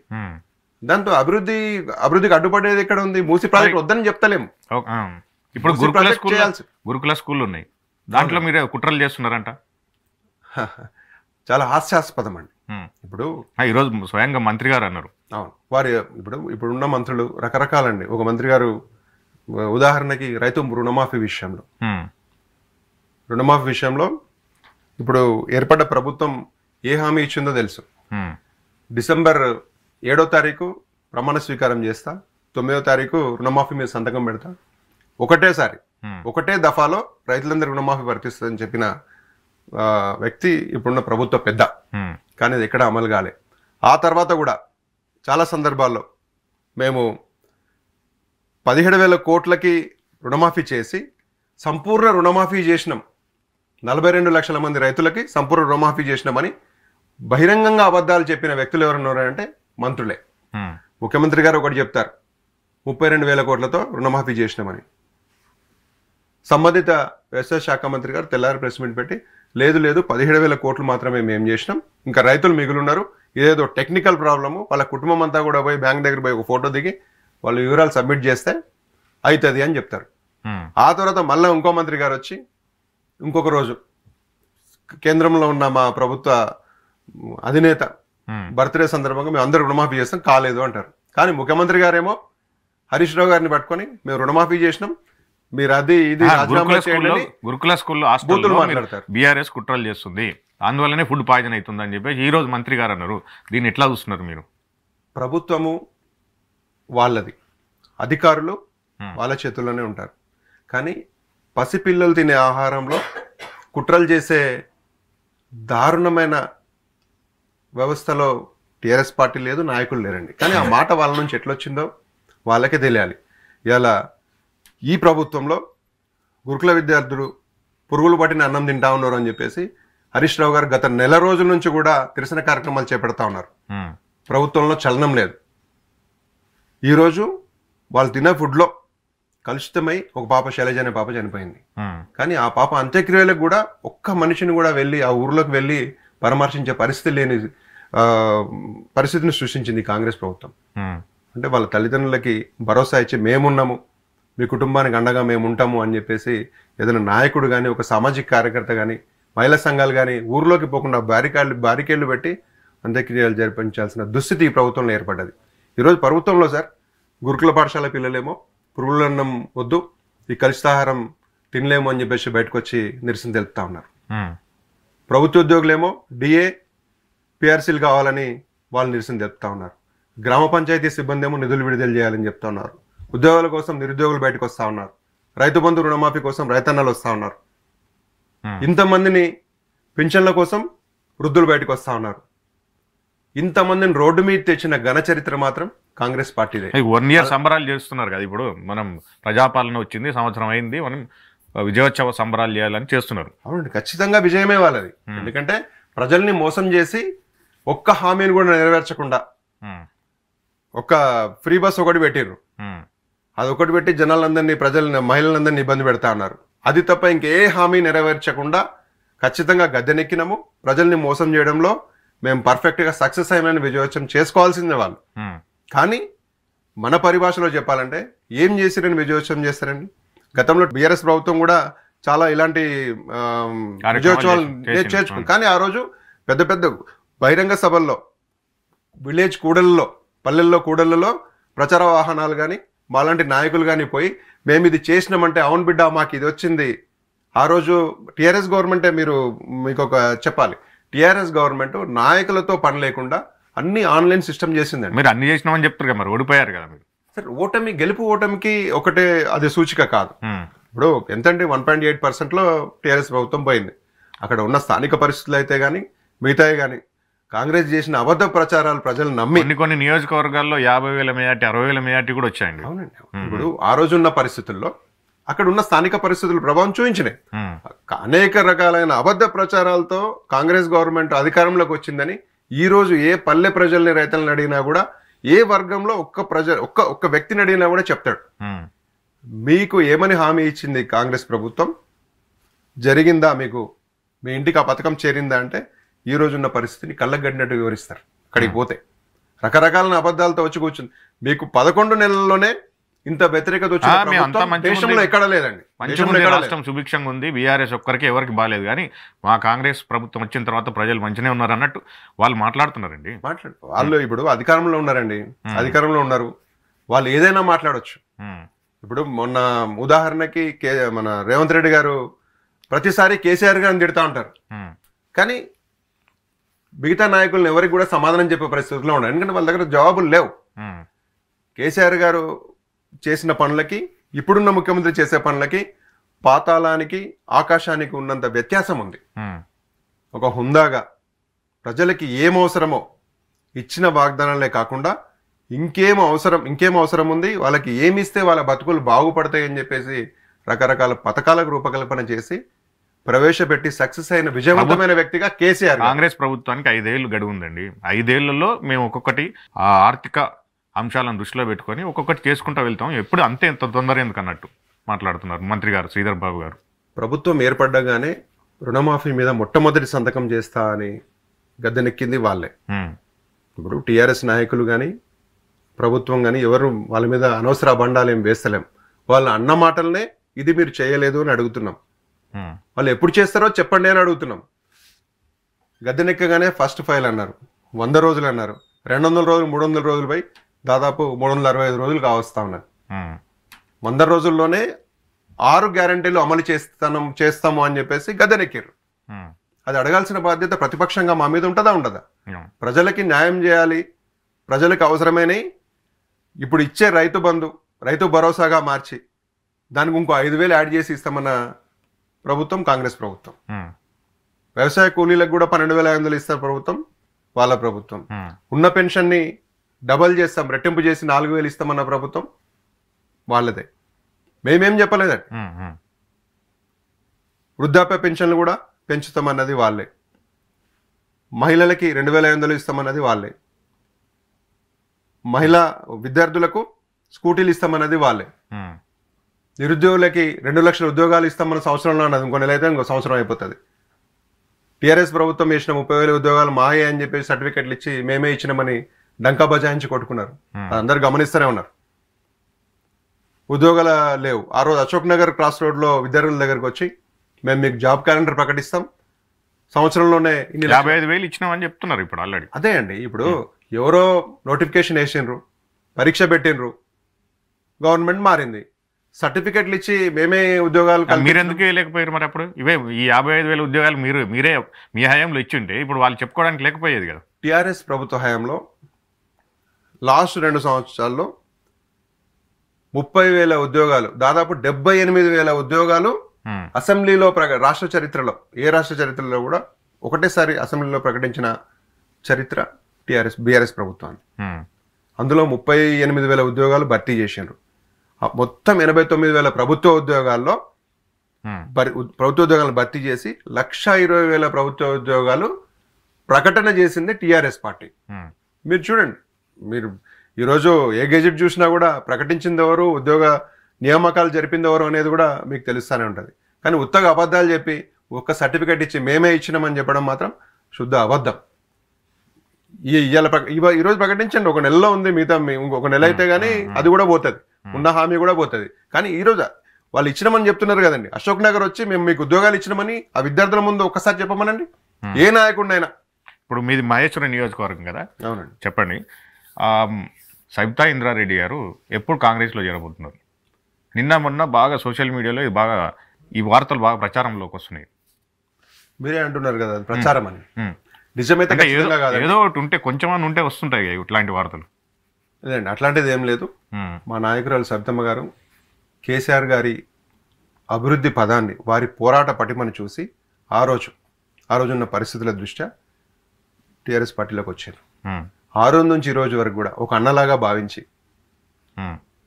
దాంతో అభివృద్ధి అభివృద్ధికి అడ్డుపడేది ఎక్కడ ఉంది మూసి ప్రాజెక్ట్ వద్దని చెప్తలేము ఇప్పుడు గురుకుల స్కూల్ గురుకుల స్కూల్ ఉన్నాయి దాంట్లో మీరే కుట్రలు చేస్తున్నారంట చాలా హాస్యాస్పదం అండి ఇప్పుడు ఈరోజు స్వయంగా మంత్రి గారు అన్నారు అవును వారి ఇప్పుడు ఇప్పుడున్న మంత్రులు రకరకాలండి ఒక మంత్రి గారు ఉదాహరణకి రైతు రుణమాఫీ విషయంలో రుణమాఫీ విషయంలో ఇప్పుడు ఏర్పడ్డ ప్రభుత్వం ఏ హామీ ఇచ్చిందో తెలుసు డిసెంబర్ ఏడో తారీఖు ప్రమాణ స్వీకారం చేస్తా తొమ్మిదో తారీఖు రుణమాఫీ మీద సంతకం పెడతా ఒకటేసారి ఒకటే దఫాలో రైతులందరూ రుణమాఫీ వర్తిస్తుందని చెప్పిన వ్యక్తి ఇప్పుడున్న ప్రభుత్వ పెద్ద కానీ అది ఎక్కడ అమలు కాలే ఆ తర్వాత కూడా చాలా సందర్భాల్లో మేము పదిహేడు వేల కోట్లకి రుణమాఫీ చేసి సంపూర్ణ రుణమాఫీ చేసినాం నలభై రెండు లక్షల మంది రైతులకి సంపూర్ణ రుణమాఫీ చేసినామని బహిరంగంగా అబద్ధాలు చెప్పిన వ్యక్తులు ఎవరన్నారంటే మంత్రులే ముఖ్యమంత్రి గారు ఒకటి చెప్తారు ముప్పై రెండు వేల కోట్లతో రుణమాఫీ చేసినామని సంబంధిత వ్యవసాయ శాఖ మంత్రి గారు తెల్లారి ప్రెస్ మీట్ పెట్టి లేదు లేదు పదిహేడు వేల కోట్లు మాత్రమే మేము చేసినాం ఇంకా రైతులు మిగులున్నారు ఇదేదో టెక్నికల్ ప్రాబ్లము వాళ్ళ కుటుంబం అంతా కూడా పోయి బ్యాంక్ దగ్గర పోయి ఒక ఫోటో దిగి వాళ్ళు వివరాలు సబ్మిట్ చేస్తే అవుతుంది అని చెప్తారు ఆ తర్వాత మళ్ళీ ఇంకో మంత్రి గారు వచ్చి ఇంకొక రోజు కేంద్రంలో ఉన్న మా ప్రభుత్వ అధినేత బర్త్డే సందర్భంగా మేము అందరూ రుణమాఫీ చేస్తాం కాలేదు అంటారు కానీ ముఖ్యమంత్రి గారేమో హరీష్ రావు గారిని పట్టుకొని మేము రుణమాఫీ చేసినాం మీరు అది ఇది గురుకుల స్కూల్లో గురుకుల స్కూల్లో హాస్టల్లో బీఆర్ఎస్ కుట్రలు చేస్తుంది అందువల్లనే ఫుడ్ పాయిజన్ అవుతుందని చెప్పేసి ఈరోజు మంత్రి గారు అన్నారు దీన్ని ఎట్లా చూస్తున్నారు మీరు ప్రభుత్వము వాళ్ళది అధికారులు వాళ్ళ చేతుల్లోనే ఉంటారు కానీ పసిపిల్లలు తినే ఆహారంలో కుట్రలు చేసే దారుణమైన వ్యవస్థలో టీఆర్ఎస్ పార్టీ లేదు నాయకులు లేరండి కానీ ఆ మాట వాళ్ళ నుంచి ఎట్లొచ్చిందో వాళ్ళకే తెలియాలి ఇలా ఈ ప్రభుత్వంలో గురుకుల విద్యార్థులు పురుగులు పట్టిన అన్నం తింటా ఉన్నారు అని చెప్పేసి హరీష్ రావు గారు గత నెల రోజుల నుంచి కూడా తెలిసిన కార్యక్రమాలు చేపడతా ఉన్నారు hmm. ప్రభుత్వంలో చలనం లేదు ఈరోజు వాళ్ళు తినే ఫుడ్లో కలుషితమై ఒక పాప శైలజ అనే పాప చనిపోయింది hmm. కానీ ఆ పాప అంత్యక్రియలకు కూడా ఒక్క మనిషిని కూడా వెళ్ళి ఆ ఊర్లోకి వెళ్ళి పరామర్శించే పరిస్థితి లేని పరిస్థితిని సృష్టించింది కాంగ్రెస్ ప్రభుత్వం hmm. అంటే వాళ్ళ తల్లిదండ్రులకి భరోసా ఇచ్చి మేమున్నాము మీ కుటుంబానికి అండగా మేము ఉంటాము అని చెప్పేసి ఏదైనా నాయకుడు కానీ ఒక సామాజిక కార్యకర్త కానీ మహిళా సంఘాలు కానీ ఊర్లోకి పోకుండా బారికాళ్ళు బారికేళ్లు పెట్టి అంత్యక్రియలు జరిపించాల్సిన దుస్థితి ఈ ప్రభుత్వంలో ఏర్పడ్డది ఈరోజు ప్రభుత్వంలో సార్ గురుకుల పాఠశాల పిల్లలేమో పురుగులన్నం వద్దు ఈ కలుషితాహారం తినలేము అని చెప్పేసి బయటకు వచ్చి నిరసన తెలుపుతా ఉన్నారు ప్రభుత్వ ఉద్యోగులేమో డిఏ పిఆర్సీలు కావాలని వాళ్ళు నిరసన తెలుపుతా ఉన్నారు గ్రామ పంచాయతీ సిబ్బంది ఏమో నిధులు విడుదల చేయాలని చెప్తా ఉన్నారు ఉద్యోగాల కోసం నిరుద్యోగులు బయటకు వస్తూ ఉన్నారు రైతు బంధు రుణమాఫీ కోసం రైతన్నలు వస్తూ ఉన్నారు ఇంతమందిని పింఛన్ల కోసం వృద్ధులు బయటకు వస్తూ ఉన్నారు ఇంతమందిని రోడ్డు మీద తెచ్చిన ఘన చరిత్ర మాత్రం కాంగ్రెస్ పార్టీదే వన్ ఇయర్ సంబరాలు చేస్తున్నారు కదా ఇప్పుడు మనం ప్రజాపాలన వచ్చింది సంవత్సరం అయింది మనం విజయోత్సవ సంబరాలు చేయాలని చేస్తున్నారు అవునండి ఖచ్చితంగా విజయమే వాళ్ళది ఎందుకంటే ప్రజల్ని మోసం చేసి ఒక్క హామీని కూడా నెరవేర్చకుండా ఒక ఫ్రీ బస్ ఒకటి పెట్టిర్రు అది ఒకటి పెట్టి జనాలందరినీ ప్రజలని మహిళలందరినీ ఇబ్బంది పెడతా అన్నారు అది తప్ప ఇంకే హామీ నెరవేర్చకుండా ఖచ్చితంగా గద్దెనెక్కినాము ప్రజల్ని మోసం చేయడంలో మేము పర్ఫెక్ట్గా సక్సెస్ అయిన విజయోత్సవం చేసుకోవాల్సిందే వాళ్ళు కానీ మన పరిభాషలో చెప్పాలంటే ఏం చేసిరని విజయోత్సవం చేస్తారండి గతంలో బీఆర్ఎస్ ప్రభుత్వం కూడా చాలా ఇలాంటి విజయోత్సవాలు చేర్చుకుంది కానీ ఆ రోజు పెద్ద పెద్ద బహిరంగ సభల్లో విలేజ్ కూడళ్ళలో పల్లెల్లో కూడళ్ళలో ప్రచార వాహనాలు కానీ మాలాంటి నాయకులు కానీ పోయి మేము ఇది చేసినామంటే అవును బిడ్డ మాకు ఇది వచ్చింది ఆ రోజు టీఆర్ఎస్ గవర్నమెంటే మీరు మీకు ఒక చెప్పాలి టీఆర్ఎస్ గవర్నమెంట్ నాయకులతో పని లేకుండా అన్ని ఆన్లైన్ సిస్టమ్ చేసిందండి మీరు అన్ని చేసినామని చెప్తారు కదా మరి ఓడిపోయారు కదా మీరు సార్ ఓటమి గెలుపు ఓటమికి ఒకటే అది సూచిక కాదు ఇప్పుడు ఎంతండి వన్ పాయింట్ ఎయిట్ పర్సెంట్లో టీఆర్ఎస్ ప్రభుత్వం పోయింది అక్కడ ఉన్న స్థానిక పరిస్థితులు అయితే కానీ మిగతాయి కానీ కాంగ్రెస్ చేసిన అబద్ధ ప్రచారాలు ప్రజలు నమ్మి కొన్ని కొన్ని నియోజకవర్గాల్లో యాభై వేల మేయాటి అరవై వేల మేయాటి కూడా వచ్చాయండి అవునండి ఇప్పుడు ఆ రోజున్న పరిస్థితుల్లో అక్కడ ఉన్న స్థానిక పరిస్థితులు ప్రభావం చూపించినాయి అనేక రకాలైన అబద్ధ ప్రచారాలతో కాంగ్రెస్ గవర్నమెంట్ అధికారంలోకి వచ్చిందని ఈ రోజు ఏ పల్లె ప్రజల్ని రైతులను అడిగినా కూడా ఏ వర్గంలో ఒక్క ప్రజ ఒక్క ఒక్క వ్యక్తిని అడిగినా కూడా చెప్తాడు మీకు ఏమని హామీ ఇచ్చింది కాంగ్రెస్ ప్రభుత్వం జరిగిందా మీకు మీ ఇంటికి ఆ పథకం చేరిందా అంటే ఈ రోజున్న పరిస్థితిని కళ్ళగడ్డినట్టు వివరిస్తారు అక్కడికి పోతే రకరకాల అబద్ధాలతో వచ్చి కూర్చుంది మీకు పదకొండు నెలల్లోనే ఇంత వ్యతిరేకత వచ్చింది ఎక్కడ లేదండి రాష్ట్రం సుభిక్షంగా ఉంది బీఆర్ఎస్ ఒక్కరికి ఎవరికి బాగాలేదు కానీ మా కాంగ్రెస్ ప్రభుత్వం వచ్చిన తర్వాత ప్రజలు మంచినే ఉన్నారు అన్నట్టు వాళ్ళు మాట్లాడుతున్నారండి మాట్లాడు వాళ్ళు ఇప్పుడు అధికారంలో ఉన్నారండి అధికారంలో ఉన్నారు వాళ్ళు ఏదైనా మాట్లాడవచ్చు ఇప్పుడు మొన్న ఉదాహరణకి మన రేవంత్ రెడ్డి గారు ప్రతిసారి కేసీఆర్ గారిని తిడతా ఉంటారు కానీ మిగతా నాయకులను ఎవరికి కూడా సమాధానం చెప్పే పరిస్థితుల్లో ఉన్నారు ఎందుకంటే వాళ్ళ దగ్గర జవాబులు లేవు కేసీఆర్ గారు చేసిన పనులకి ఇప్పుడున్న ముఖ్యమంత్రి చేసే పనులకి పాతాళానికి ఆకాశానికి ఉన్నంత వ్యత్యాసం ఉంది ఒక హుందాగా ప్రజలకి ఏం అవసరమో ఇచ్చిన వాగ్దానాలే కాకుండా ఇంకేం అవసరం ఇంకేం అవసరం ఉంది వాళ్ళకి ఏమిస్తే వాళ్ళ బతుకులు బాగుపడతాయి అని చెప్పేసి రకరకాల పథకాలకు రూపకల్పన చేసి ప్రవేశపెట్టి సక్సెస్ అయిన విజయవంతమైన వ్యక్తిగా కేసీఆర్ కాంగ్రెస్ ప్రభుత్వానికి ఐదేళ్లు గడువు ఉందండి ఐదేళ్లలో మేము ఒక్కొక్కటి ఆ ఆర్థిక అంశాలను దృష్టిలో పెట్టుకొని ఒక్కొక్కటి చేసుకుంటూ వెళ్తాం ఎప్పుడు అంతే ఎంత తొందర ఎందుకు అన్నట్టు మాట్లాడుతున్నారు మంత్రి గారు శ్రీధర్ బాబు గారు ప్రభుత్వం ఏర్పడ్డగానే రుణమాఫీ మీద మొట్టమొదటి సంతకం చేస్తా అని గద్దెనెక్కింది వాళ్ళే ఇప్పుడు టీఆర్ఎస్ నాయకులు కానీ ప్రభుత్వం కానీ ఎవరు వాళ్ళ మీద అనవసర బండాలు ఏం వేస్తలేం వాళ్ళ అన్న మాటలనే ఇది మీరు చేయలేదు అని అడుగుతున్నాం వాళ్ళు ఎప్పుడు చేస్తారో చెప్పండి అని అడుగుతున్నాం గద్దెనెక్కగానే ఫస్ట్ ఫైల్ అన్నారు వంద రోజులు అన్నారు రెండు వందల రోజులు మూడు వందల రోజులు పోయి దాదాపు మూడు వందల అరవై ఐదు రోజులు కావస్తా ఉన్నారు వంద రోజుల్లోనే ఆరు గ్యారంటీలు అమలు చేస్తాను చేస్తాము అని చెప్పేసి గద్దెనెక్కారు అది అడగాల్సిన బాధ్యత ప్రతిపక్షంగా మా మీద ఉంటుందా ఉండదా ప్రజలకి న్యాయం చేయాలి ప్రజలకు అవసరమైన ఇప్పుడు ఇచ్చే రైతు బంధు రైతు భరోసాగా మార్చి దానికి ఇంకో ఐదు వేలు యాడ్ చేసి ఇస్తామన్న ప్రభుత్వం కాంగ్రెస్ ప్రభుత్వం వ్యవసాయ కూలీలకు కూడా పన్నెండు వేల ఐదు వందలు ఇస్తారు ప్రభుత్వం వాళ్ళ ప్రభుత్వం ఉన్న పెన్షన్ని డబల్ చేస్తాం రెట్టింపు చేసి నాలుగు వేలు ఇస్తామన్న ప్రభుత్వం వాళ్ళదే మేమేం చెప్పలేదండి వృద్ధాప్య పెన్షన్లు కూడా పెంచుతామన్నది వాళ్ళే మహిళలకి రెండు వేల ఐదు వందలు ఇస్తామన్నది వాళ్ళే మహిళా విద్యార్థులకు స్కూటీలు ఇస్తామన్నది వాళ్ళే నిరుద్యోగులకి రెండు లక్షల ఉద్యోగాలు ఇస్తాం మన సంవత్సరంలో అన్నది ఇంకో నెల అయితే ఇంకో సంవత్సరం అయిపోతుంది టీఆర్ఎస్ ప్రభుత్వం ఇచ్చిన ముప్పై వేల ఉద్యోగాలు మాయే అని చెప్పి సర్టిఫికెట్లు ఇచ్చి మేమే ఇచ్చినామని డంకా బజాయించి కొట్టుకున్నారు అందరు గమనిస్తూనే ఉన్నారు ఉద్యోగాల లేవు ఆ రోజు అశోక్ నగర్ క్రాస్ రోడ్లో విద్యార్థుల దగ్గరకు వచ్చి మేము మీకు జాబ్ క్యాలెండర్ ప్రకటిస్తాం సంవత్సరంలోనే యాభై ఐదు వేలు ఇచ్చినామని చెప్తున్నారు ఇప్పుడు ఆల్రెడీ అదే అండి ఇప్పుడు ఎవరో నోటిఫికేషన్ వేసిండ్రు పరీక్ష పెట్టిండ్రు గవర్నమెంట్ మారింది సర్టిఫికెట్లు ఇచ్చి మేమే ఉద్యోగాలు మీరు ఎందుకు లేకపోయారు మరి అప్పుడు ఇవే ఈ యాభై ఐదు వేల ఉద్యోగాలు మీరు మీరే మీ హయాంలో ఇచ్చింటే ఇప్పుడు వాళ్ళు చెప్పుకోవడానికి లేకపోయేది కదా టీఆర్ఎస్ ప్రభుత్వ హయాంలో లాస్ట్ రెండు సంవత్సరాల్లో ముప్పై వేల ఉద్యోగాలు దాదాపు డెబ్బై ఎనిమిది వేల ఉద్యోగాలు అసెంబ్లీలో ప్రక రాష్ట్ర చరిత్రలో ఏ రాష్ట్ర చరిత్రలో కూడా ఒకటేసారి అసెంబ్లీలో ప్రకటించిన చరిత్ర టీఆర్ఎస్ బీఆర్ఎస్ ప్రభుత్వాన్ని అందులో ముప్పై ఎనిమిది వేల ఉద్యోగాలు భర్తీ చేశారు మొత్తం ఎనభై తొమ్మిది వేల ప్రభుత్వ ఉద్యోగాల్లో hmm. ప్రభుత్వ ఉద్యోగాలను భర్తీ చేసి లక్ష ఇరవై వేల ప్రభుత్వ ఉద్యోగాలు ప్రకటన చేసింది టీఆర్ఎస్ పార్టీ hmm. మీరు చూడండి మీరు ఈరోజు ఏ గెజెట్ చూసినా కూడా ప్రకటించింది ఎవరు ఉద్యోగ నియామకాలు జరిపింది ఎవరు అనేది కూడా మీకు తెలుస్తూనే ఉంటుంది కానీ ఉత్తగ అబద్ధాలు చెప్పి ఒక్క సర్టిఫికేట్ ఇచ్చి మేమే ఇచ్చినామని చెప్పడం మాత్రం శుద్ధ అబద్ధం ఈ ఇవాళ ఈరోజు ప్రకటించండి ఒక నెలలో ఉంది మిగతా ఒక నెల hmm. అయితే కానీ అది కూడా పోతుంది Hmm. ఉన్న హామీ కూడా పోతుంది కానీ ఈ రోజు వాళ్ళు ఇచ్చినామని చెప్తున్నారు కదండి అశోక్ నగర్ వచ్చి మేము మీకు ఉద్యోగాలు ఇచ్చినామని ఆ విద్యార్థుల ముందు ఒక్కసారి చెప్పమనండి hmm. ఏ నాయకుడినైనా ఇప్పుడు మీది మహేశ్వరం నియోజకవర్గం కదా అవునండి చెప్పండి సబితా ఇంద్రారెడ్డి గారు ఎప్పుడు కాంగ్రెస్లో చేరబోతున్నారు నిన్న మొన్న బాగా సోషల్ మీడియాలో ఇది బాగా ఈ వార్తలు బాగా ప్రచారంలోకి వస్తున్నాయి మీరే అంటున్నారు కదా ప్రచారం hmm. అని నిజమైతే ఏదో ఒకటి ఉంటే కొంచెం ఉంటే వస్తుంటాయి ఇట్లాంటి వార్తలు లేదండి అట్లాంటిది ఏం లేదు మా నాయకురాలు సబితమ్మ గారు కేసీఆర్ గారి అభివృద్ధి పదాన్ని వారి పోరాట పటిమను చూసి ఆ రోజు ఆ రోజున్న పరిస్థితుల దృష్ట్యా టీఆర్ఎస్ పార్టీలోకి వచ్చారు ఆ రోజు నుంచి ఈ రోజు వరకు కూడా ఒక అన్నలాగా భావించి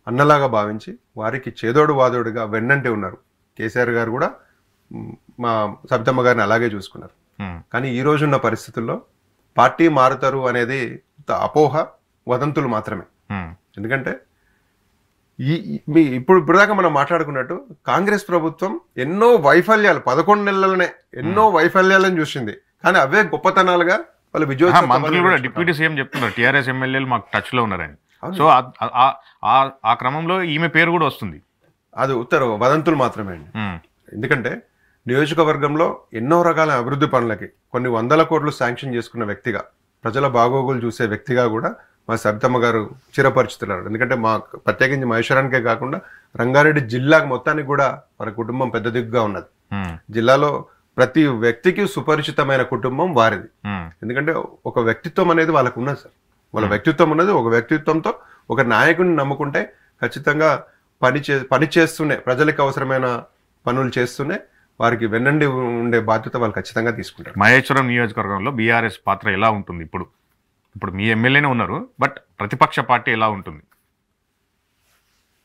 అన్నలాగా భావించి వారికి చేదోడు వాదోడుగా వెన్నంటే ఉన్నారు కేసీఆర్ గారు కూడా మా సబితమ్మ గారిని అలాగే చూసుకున్నారు కానీ ఈ రోజున్న పరిస్థితుల్లో పార్టీ మారుతారు అనేది అపోహ వదంతులు మాత్రమే ఎందుకంటే ఈ మీ ఇప్పుడు ఇప్పటిదాకా మనం మాట్లాడుకున్నట్టు కాంగ్రెస్ ప్రభుత్వం ఎన్నో వైఫల్యాలు పదకొండు నెలలనే ఎన్నో వైఫల్యాలను చూసింది కానీ అవే గొప్పతనాలుగా వాళ్ళు విజయోత్సవం మంత్రులు కూడా డిప్యూటీ సీఎం చెప్తున్నారు టీఆర్ఎస్ ఎమ్మెల్యేలు మాకు టచ్లో ఉన్నారని సో ఆ క్రమంలో ఈమె పేరు కూడా వస్తుంది అది ఉత్తర వదంతులు మాత్రమే అండి ఎందుకంటే నియోజకవర్గంలో ఎన్నో రకాల అభివృద్ధి పనులకి కొన్ని వందల కోట్లు శాంక్షన్ చేసుకున్న వ్యక్తిగా ప్రజల బాగోగులు చూసే వ్యక్తిగా కూడా మా సరితమ్మ గారు చిరపరుచుతున్నారు ఎందుకంటే మా ప్రత్యేకించి మహేశ్వరానికే కాకుండా రంగారెడ్డి జిల్లాకు మొత్తానికి కూడా మన కుటుంబం పెద్ద దిగ్గుగా ఉన్నది జిల్లాలో ప్రతి వ్యక్తికి సుపరిచితమైన కుటుంబం వారిది ఎందుకంటే ఒక వ్యక్తిత్వం అనేది వాళ్ళకు ఉన్నది సార్ వాళ్ళ వ్యక్తిత్వం ఉన్నది ఒక వ్యక్తిత్వంతో ఒక నాయకుడిని నమ్ముకుంటే ఖచ్చితంగా పని చే పని చేస్తూనే ప్రజలకు అవసరమైన పనులు చేస్తూనే వారికి వెన్నండి ఉండే బాధ్యత వాళ్ళు ఖచ్చితంగా తీసుకుంటారు మహేశ్వరం నియోజకవర్గంలో బీఆర్ఎస్ పాత్ర ఎలా ఉంటుంది ఇప్పుడు ఇప్పుడు మీ ఎమ్మెల్యేనే ఉన్నారు బట్ ప్రతిపక్ష పార్టీ ఎలా ఉంటుంది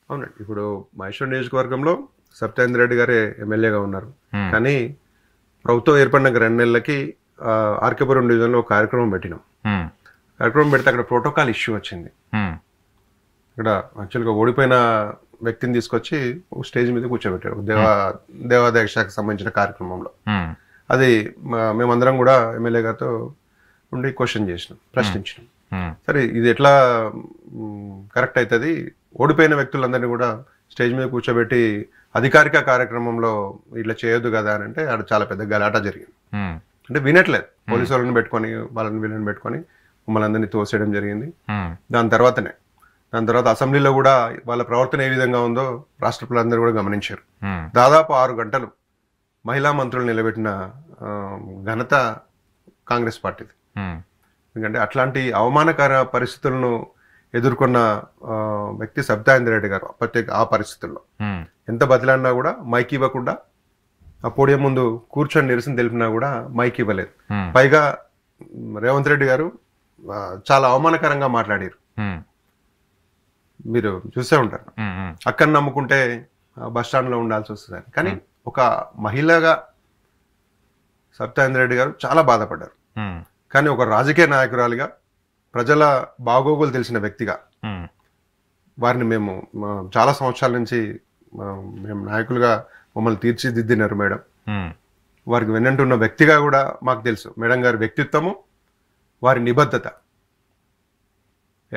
అవునండి ఇప్పుడు మహేశ్వర్ నియోజకవర్గంలో సత్యేంద్ర రెడ్డి గారే ఎమ్మెల్యేగా ఉన్నారు hmm. కానీ ప్రభుత్వం ఏర్పడిన రెండు నెలలకి ఆర్కేపురం డివిజన్లో ఒక కార్యక్రమం పెట్టినాం hmm. కార్యక్రమం పెడితే అక్కడ ప్రోటోకాల్ ఇష్యూ వచ్చింది hmm. ఇక్కడ యాక్చువల్గా ఓడిపోయిన వ్యక్తిని తీసుకొచ్చి స్టేజ్ మీద కూర్చోబెట్టారు దేవా దేవాదాయ శాఖకు సంబంధించిన కార్యక్రమంలో అది మేమందరం కూడా ఎమ్మెల్యే గారితో ఉండి క్వశ్చన్ చేసినాం ప్రశ్నించినాం సరే ఇది ఎట్లా కరెక్ట్ అవుతుంది ఓడిపోయిన వ్యక్తులందరినీ కూడా స్టేజ్ మీద కూర్చోబెట్టి అధికారిక కార్యక్రమంలో ఇట్లా చేయొద్దు కదా అని అంటే అక్కడ చాలా పెద్ద గలాట జరిగింది అంటే వినట్లేదు పోలీసు వాళ్ళని పెట్టుకొని వాళ్ళని వీళ్ళని పెట్టుకొని మమ్మల్ని అందరినీ తోసేయడం జరిగింది దాని తర్వాతనే దాని తర్వాత అసెంబ్లీలో కూడా వాళ్ళ ప్రవర్తన ఏ విధంగా ఉందో రాష్ట్రపతులందరూ కూడా గమనించారు దాదాపు ఆరు గంటలు మహిళా మంత్రులు నిలబెట్టిన ఘనత కాంగ్రెస్ పార్టీది Hmm. ఎందుకంటే అట్లాంటి అవమానకర పరిస్థితులను ఎదుర్కొన్న వ్యక్తి సబితాయింద్ర రెడ్డి గారు ప్రత్యేక ఆ పరిస్థితుల్లో hmm. ఎంత బదిలాడినా కూడా మైక్ ఇవ్వకుండా ఆ పోడియం ముందు కూర్చొని నిరసన తెలిపినా కూడా మైక్ ఇవ్వలేదు hmm. పైగా రేవంత్ రెడ్డి గారు చాలా అవమానకరంగా మాట్లాడారు మీరు చూసే ఉంటారు అక్కడ నమ్ముకుంటే బస్ లో ఉండాల్సి వస్తుంది కానీ ఒక మహిళగా సబితాయింద్ర రెడ్డి గారు చాలా బాధపడ్డారు కానీ ఒక రాజకీయ నాయకురాలిగా ప్రజల బాగోగులు తెలిసిన వ్యక్తిగా వారిని మేము చాలా సంవత్సరాల నుంచి మేము నాయకులుగా మమ్మల్ని తీర్చిదిద్దినారు మేడం వారికి వెన్నంటున్న వ్యక్తిగా కూడా మాకు తెలుసు మేడం గారి వ్యక్తిత్వము వారి నిబద్ధత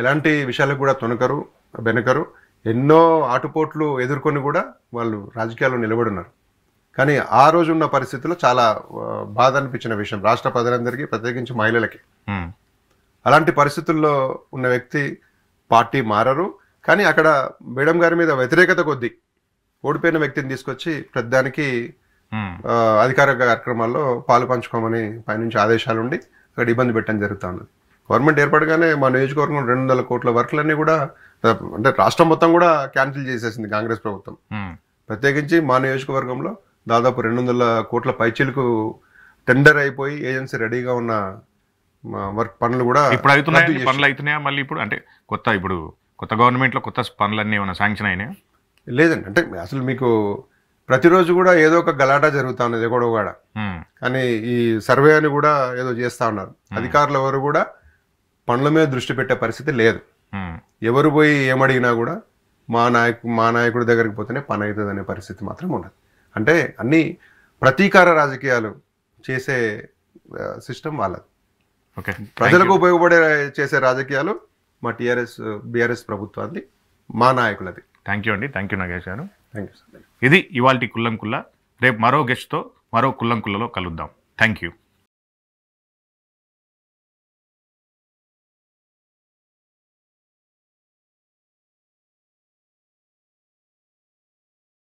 ఎలాంటి విషయాలకు కూడా తొనకరు వెనకరు ఎన్నో ఆటుపోట్లు ఎదుర్కొని కూడా వాళ్ళు రాజకీయాల్లో నిలబడున్నారు కానీ ఆ రోజు ఉన్న పరిస్థితుల్లో చాలా బాధ అనిపించిన విషయం రాష్ట్ర ప్రజలందరికీ ప్రత్యేకించి మహిళలకి అలాంటి పరిస్థితుల్లో ఉన్న వ్యక్తి పార్టీ మారరు కానీ అక్కడ మేడం గారి మీద వ్యతిరేకత కొద్దీ ఓడిపోయిన వ్యక్తిని తీసుకొచ్చి ప్రతిదానికి అధికార కార్యక్రమాల్లో పాలు పంచుకోమని పైనుంచి ఆదేశాలుండి అక్కడ ఇబ్బంది పెట్టడం జరుగుతుంది గవర్నమెంట్ ఏర్పడగానే మా నియోజకవర్గం రెండు వందల కోట్ల వర్క్లన్నీ కూడా అంటే రాష్ట్రం మొత్తం కూడా క్యాన్సిల్ చేసేసింది కాంగ్రెస్ ప్రభుత్వం ప్రత్యేకించి మా నియోజకవర్గంలో దాదాపు రెండు వందల కోట్ల పైచీలకు టెండర్ అయిపోయి ఏజెన్సీ రెడీగా ఉన్న వర్క్ పనులు కూడా ఇప్పుడు అవుతున్నాయి పనులు అవుతున్నాయా మళ్ళీ ఇప్పుడు అంటే కొత్త ఇప్పుడు కొత్త గవర్నమెంట్లో కొత్త పనులన్నీ ఏమైనా శాంక్షన్ అయినాయా లేదండి అంటే అసలు మీకు ప్రతిరోజు కూడా ఏదో ఒక గలాటా జరుగుతూ ఉన్నది ఎక్కడో కూడా కానీ ఈ సర్వే అని కూడా ఏదో చేస్తూ ఉన్నారు అధికారులు ఎవరు కూడా పనుల మీద దృష్టి పెట్టే పరిస్థితి లేదు ఎవరు పోయి ఏమడిగినా కూడా మా నాయకు మా నాయకుడి దగ్గరికి పోతేనే పని అవుతుంది అనే పరిస్థితి మాత్రం ఉండదు అంటే అన్ని ప్రతీకార రాజకీయాలు చేసే సిస్టమ్ వాళ్ళది ఓకే ప్రజలకు ఉపయోగపడే చేసే రాజకీయాలు మా టీఆర్ఎస్ బీఆర్ఎస్ ప్రభుత్వాన్ని మా నాయకులది థ్యాంక్ యూ అండి థ్యాంక్ యూ నాగేష్ గారు థ్యాంక్ యూ సార్ ఇది ఇవాళ కుల్లంకుల్ల రేపు మరో గెస్ట్తో మరో కుల్లంకుల్లలో కలుద్దాం థ్యాంక్ యూ